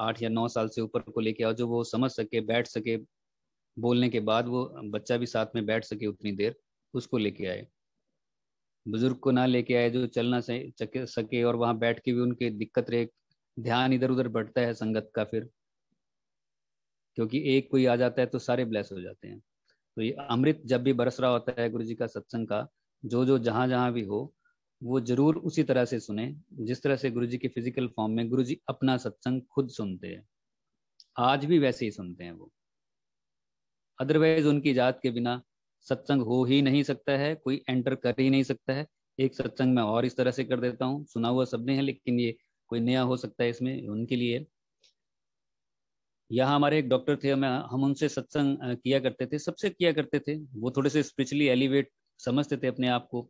आठ या नौ साल से ऊपर को लेके आओ जो वो समझ सके बैठ सके बोलने के बाद वो बच्चा भी साथ में बैठ सके उतनी देर उसको लेके आए बुजुर्ग को ना लेके आए जो चलना सके और वहां बैठ के भी उनके दिक्कत रहे ध्यान इधर उधर बढ़ता है संगत का फिर क्योंकि एक कोई आ जाता है तो सारे ब्लेस हो जाते हैं तो ये अमृत जब भी बरस रहा होता है गुरु जी का सत्संग का जो जो जहां जहां भी हो वो जरूर उसी तरह से सुने जिस तरह से गुरु जी के फिजिकल फॉर्म में गुरु जी अपना सत्संग खुद सुनते हैं आज भी वैसे ही सुनते हैं वो अदरवाइज उनकी जात के बिना सत्संग हो ही नहीं सकता है कोई एंटर कर ही नहीं सकता है एक सत्संग में और इस तरह से कर देता हूँ सुना हुआ सबने है लेकिन ये कोई नया हो सकता है इसमें उनके लिए यहाँ हमारे एक डॉक्टर थे हमें हम उनसे सत्संग किया करते थे सबसे किया करते थे वो थोड़े से स्पिरिचुअली एलिवेट समझते थे अपने आप को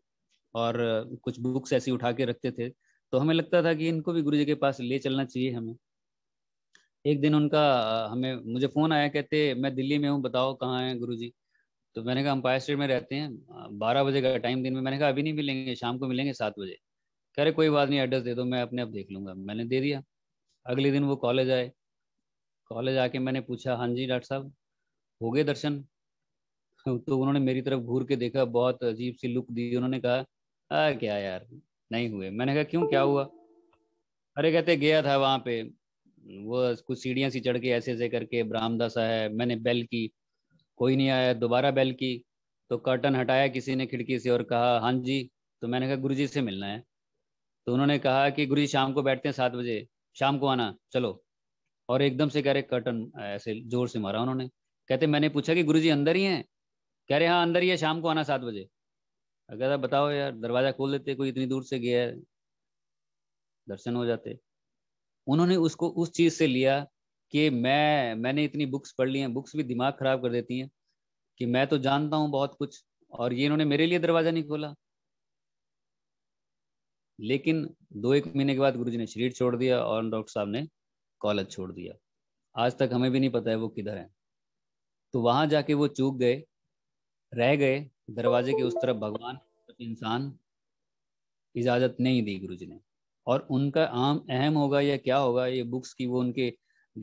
और कुछ बुक्स ऐसी उठा के रखते थे तो हमें लगता था कि इनको भी गुरु जी के पास ले चलना चाहिए हमें एक दिन उनका हमें मुझे फ़ोन आया कहते मैं दिल्ली में हूँ बताओ कहाँ हैं गुरु जी तो मैंने कहा अम्पायर स्टेट में रहते हैं बारह बजे का टाइम दिन में मैंने कहा अभी नहीं मिलेंगे शाम को मिलेंगे सात बजे कह रहे कोई बात नहीं एड्रेस दे दो मैं अपने आप देख लूँगा मैंने दे दिया अगले दिन वो कॉलेज आए कॉलेज आके मैंने पूछा हाँ जी डॉक्टर साहब हो गए दर्शन [LAUGHS] तो उन्होंने मेरी तरफ घूर के देखा बहुत अजीब सी लुक दी उन्होंने कहा आ क्या यार नहीं हुए मैंने कहा क्यों क्या हुआ अरे कहते गया था वहां पे वो कुछ सीढ़ियाँ सी चढ़ के ऐसे ऐसे करके बरामदा है मैंने बेल की कोई नहीं आया दोबारा बेल की तो कर्टन हटाया किसी ने खिड़की से और कहा हाँ जी तो मैंने कहा गुरुजी से मिलना है तो उन्होंने कहा कि गुरुजी शाम को बैठते हैं सात बजे शाम को आना चलो और एकदम से कह रहे कर्टन ऐसे जोर से मारा उन्होंने कहते मैंने पूछा कि गुरुजी अंदर ही हैं कह रहे हाँ अंदर ही है शाम को आना सात बजे अगर था बताओ यार दरवाजा खोल देते कोई इतनी दूर से गया है दर्शन हो जाते उन्होंने उसको उस चीज से लिया कि मैं मैंने इतनी बुक्स पढ़ ली हैं बुक्स भी दिमाग खराब कर देती हैं कि मैं तो जानता हूं बहुत कुछ और ये इन्होंने मेरे लिए दरवाजा नहीं खोला लेकिन दो एक महीने के बाद गुरुजी ने शरीर छोड़ दिया और डॉक्टर साहब ने कॉलेज छोड़ दिया आज तक हमें भी नहीं पता है वो किधर है तो वहां जाके वो चूक गए रह गए दरवाजे के उस तरफ भगवान इंसान इजाजत नहीं दी गुरु जी ने और उनका आम अहम होगा या क्या होगा ये बुक्स की वो उनके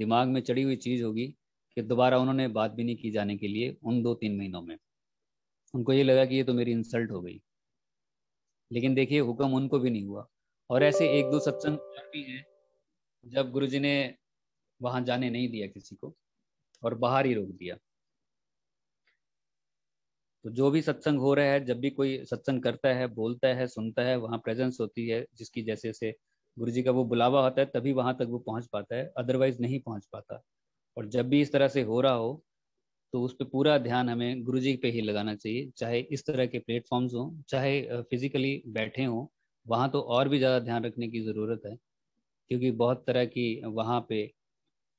दिमाग में चढ़ी हुई चीज़ होगी कि दोबारा उन्होंने बात भी नहीं की जाने के लिए उन दो तीन महीनों में उनको ये लगा कि ये तो मेरी इंसल्ट हो गई लेकिन देखिए हुक्म उनको भी नहीं हुआ और ऐसे एक दो सत्संग और भी हैं जब गुरुजी ने वहां जाने नहीं दिया किसी को और बाहर ही रोक दिया तो जो भी सत्संग हो रहा है जब भी कोई सत्संग करता है बोलता है सुनता है वहाँ प्रेजेंस होती है जिसकी जैसे से गुरु जी का वो बुलावा होता है तभी वहां तक वो पहुंच पाता है अदरवाइज नहीं पहुँच पाता और जब भी इस तरह से हो रहा हो तो उस पर पूरा ध्यान हमें गुरु जी पे ही लगाना चाहिए चाहे इस तरह के प्लेटफॉर्म्स हों चाहे फिजिकली बैठे हों वहाँ तो और भी ज़्यादा ध्यान रखने की ज़रूरत है क्योंकि बहुत तरह की वहाँ पे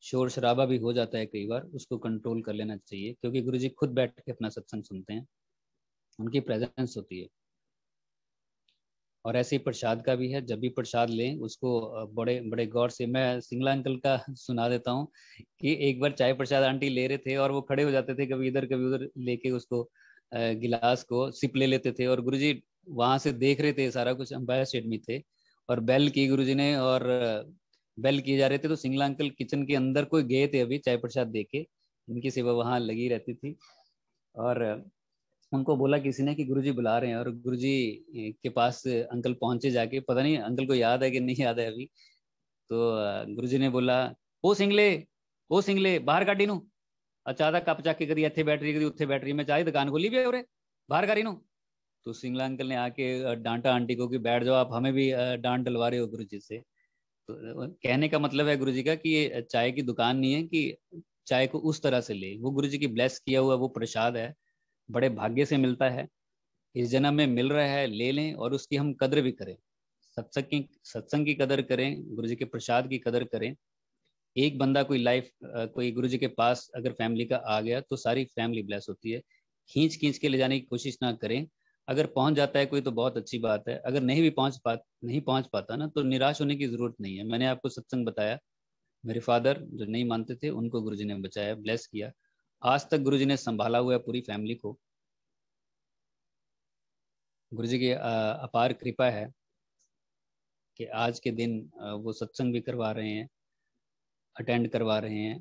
शोर शराबा भी हो जाता है कई बार उसको कंट्रोल कर लेना चाहिए क्योंकि गुरु जी खुद बैठ के अपना सत्संग सुनते हैं उनकी प्रेजेंस होती है और ऐसे ही प्रसाद का भी है जब भी प्रसाद लें उसको बड़े बड़े गौर से मैं सिंगला अंकल का [LAUGHS] सुना देता हूँ कि एक बार चाय प्रसाद आंटी ले रहे थे और वो खड़े हो जाते थे कभी इधर कभी उधर लेके उसको गिलास को सिप ले लेते थे और गुरुजी वहां से देख रहे थे सारा कुछ अम्पायर स्टेट में थे और बेल की गुरु ने और बेल किए जा रहे थे तो सिंगला अंकल किचन के अंदर कोई गए थे अभी चाय प्रसाद दे के इनकी सेवा वहां लगी रहती थी और उनको बोला किसी ने कि गुरुजी बुला रहे हैं और गुरुजी के पास अंकल पहुंचे जाके पता नहीं अंकल को याद है कि नहीं याद है अभी तो गुरुजी ने बोला ओ सिंगले ओ सिंगले बाहर काटी नू अचादा कप चाके करी इतने बैटरी करी उत्थे बैटरी में चाहे दुकान खोली भी हो रे बाहर करी नू तो सिंगला अंकल ने आके डांटा आंटी को कि बैठ जाओ आप हमें भी डांट डलवा रहे हो गुरु जी से तो कहने का मतलब है गुरु जी का कि ये चाय की दुकान नहीं है कि चाय को उस तरह से ले वो गुरु जी की ब्लेस किया हुआ वो प्रसाद है बड़े भाग्य से मिलता है इस जन्म में मिल रहा है ले लें और उसकी हम कदर भी करें सत्संग की सत्संग की कदर करें गुरु जी के प्रसाद की कदर करें एक बंदा कोई लाइफ कोई गुरु जी के पास अगर फैमिली का आ गया तो सारी फैमिली ब्लेस होती है खींच खींच के ले जाने की कोशिश ना करें अगर पहुंच जाता है कोई तो बहुत अच्छी बात है अगर नहीं भी पहुंच पा नहीं पहुंच पाता ना तो निराश होने की जरूरत नहीं है मैंने आपको सत्संग बताया मेरे फादर जो नहीं मानते थे उनको गुरु जी ने बचाया ब्लेस किया आज तक गुरु जी ने संभाला हुआ है पूरी फैमिली को गुरु जी की अपार कृपा है कि आज के दिन वो सत्संग भी करवा रहे हैं अटेंड करवा रहे हैं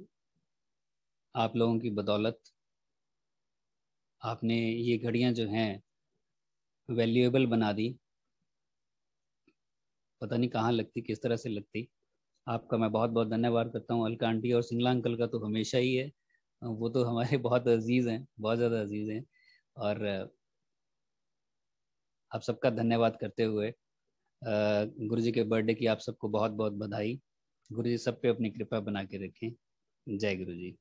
आप लोगों की बदौलत आपने ये घड़ियां जो हैं वैल्यूएबल बना दी पता नहीं कहाँ लगती किस तरह से लगती आपका मैं बहुत बहुत धन्यवाद करता हूँ अलका आंटी और सिंगला अंकल का तो हमेशा ही है वो तो हमारे [LAUGHS] बहुत अजीज़ हैं बहुत ज़्यादा अजीज़ हैं और आप सबका धन्यवाद करते हुए गुरु जी के बर्थडे की आप सबको बहुत बहुत बधाई गुरु जी सब पे अपनी कृपा बना के रखें जय गुरु जी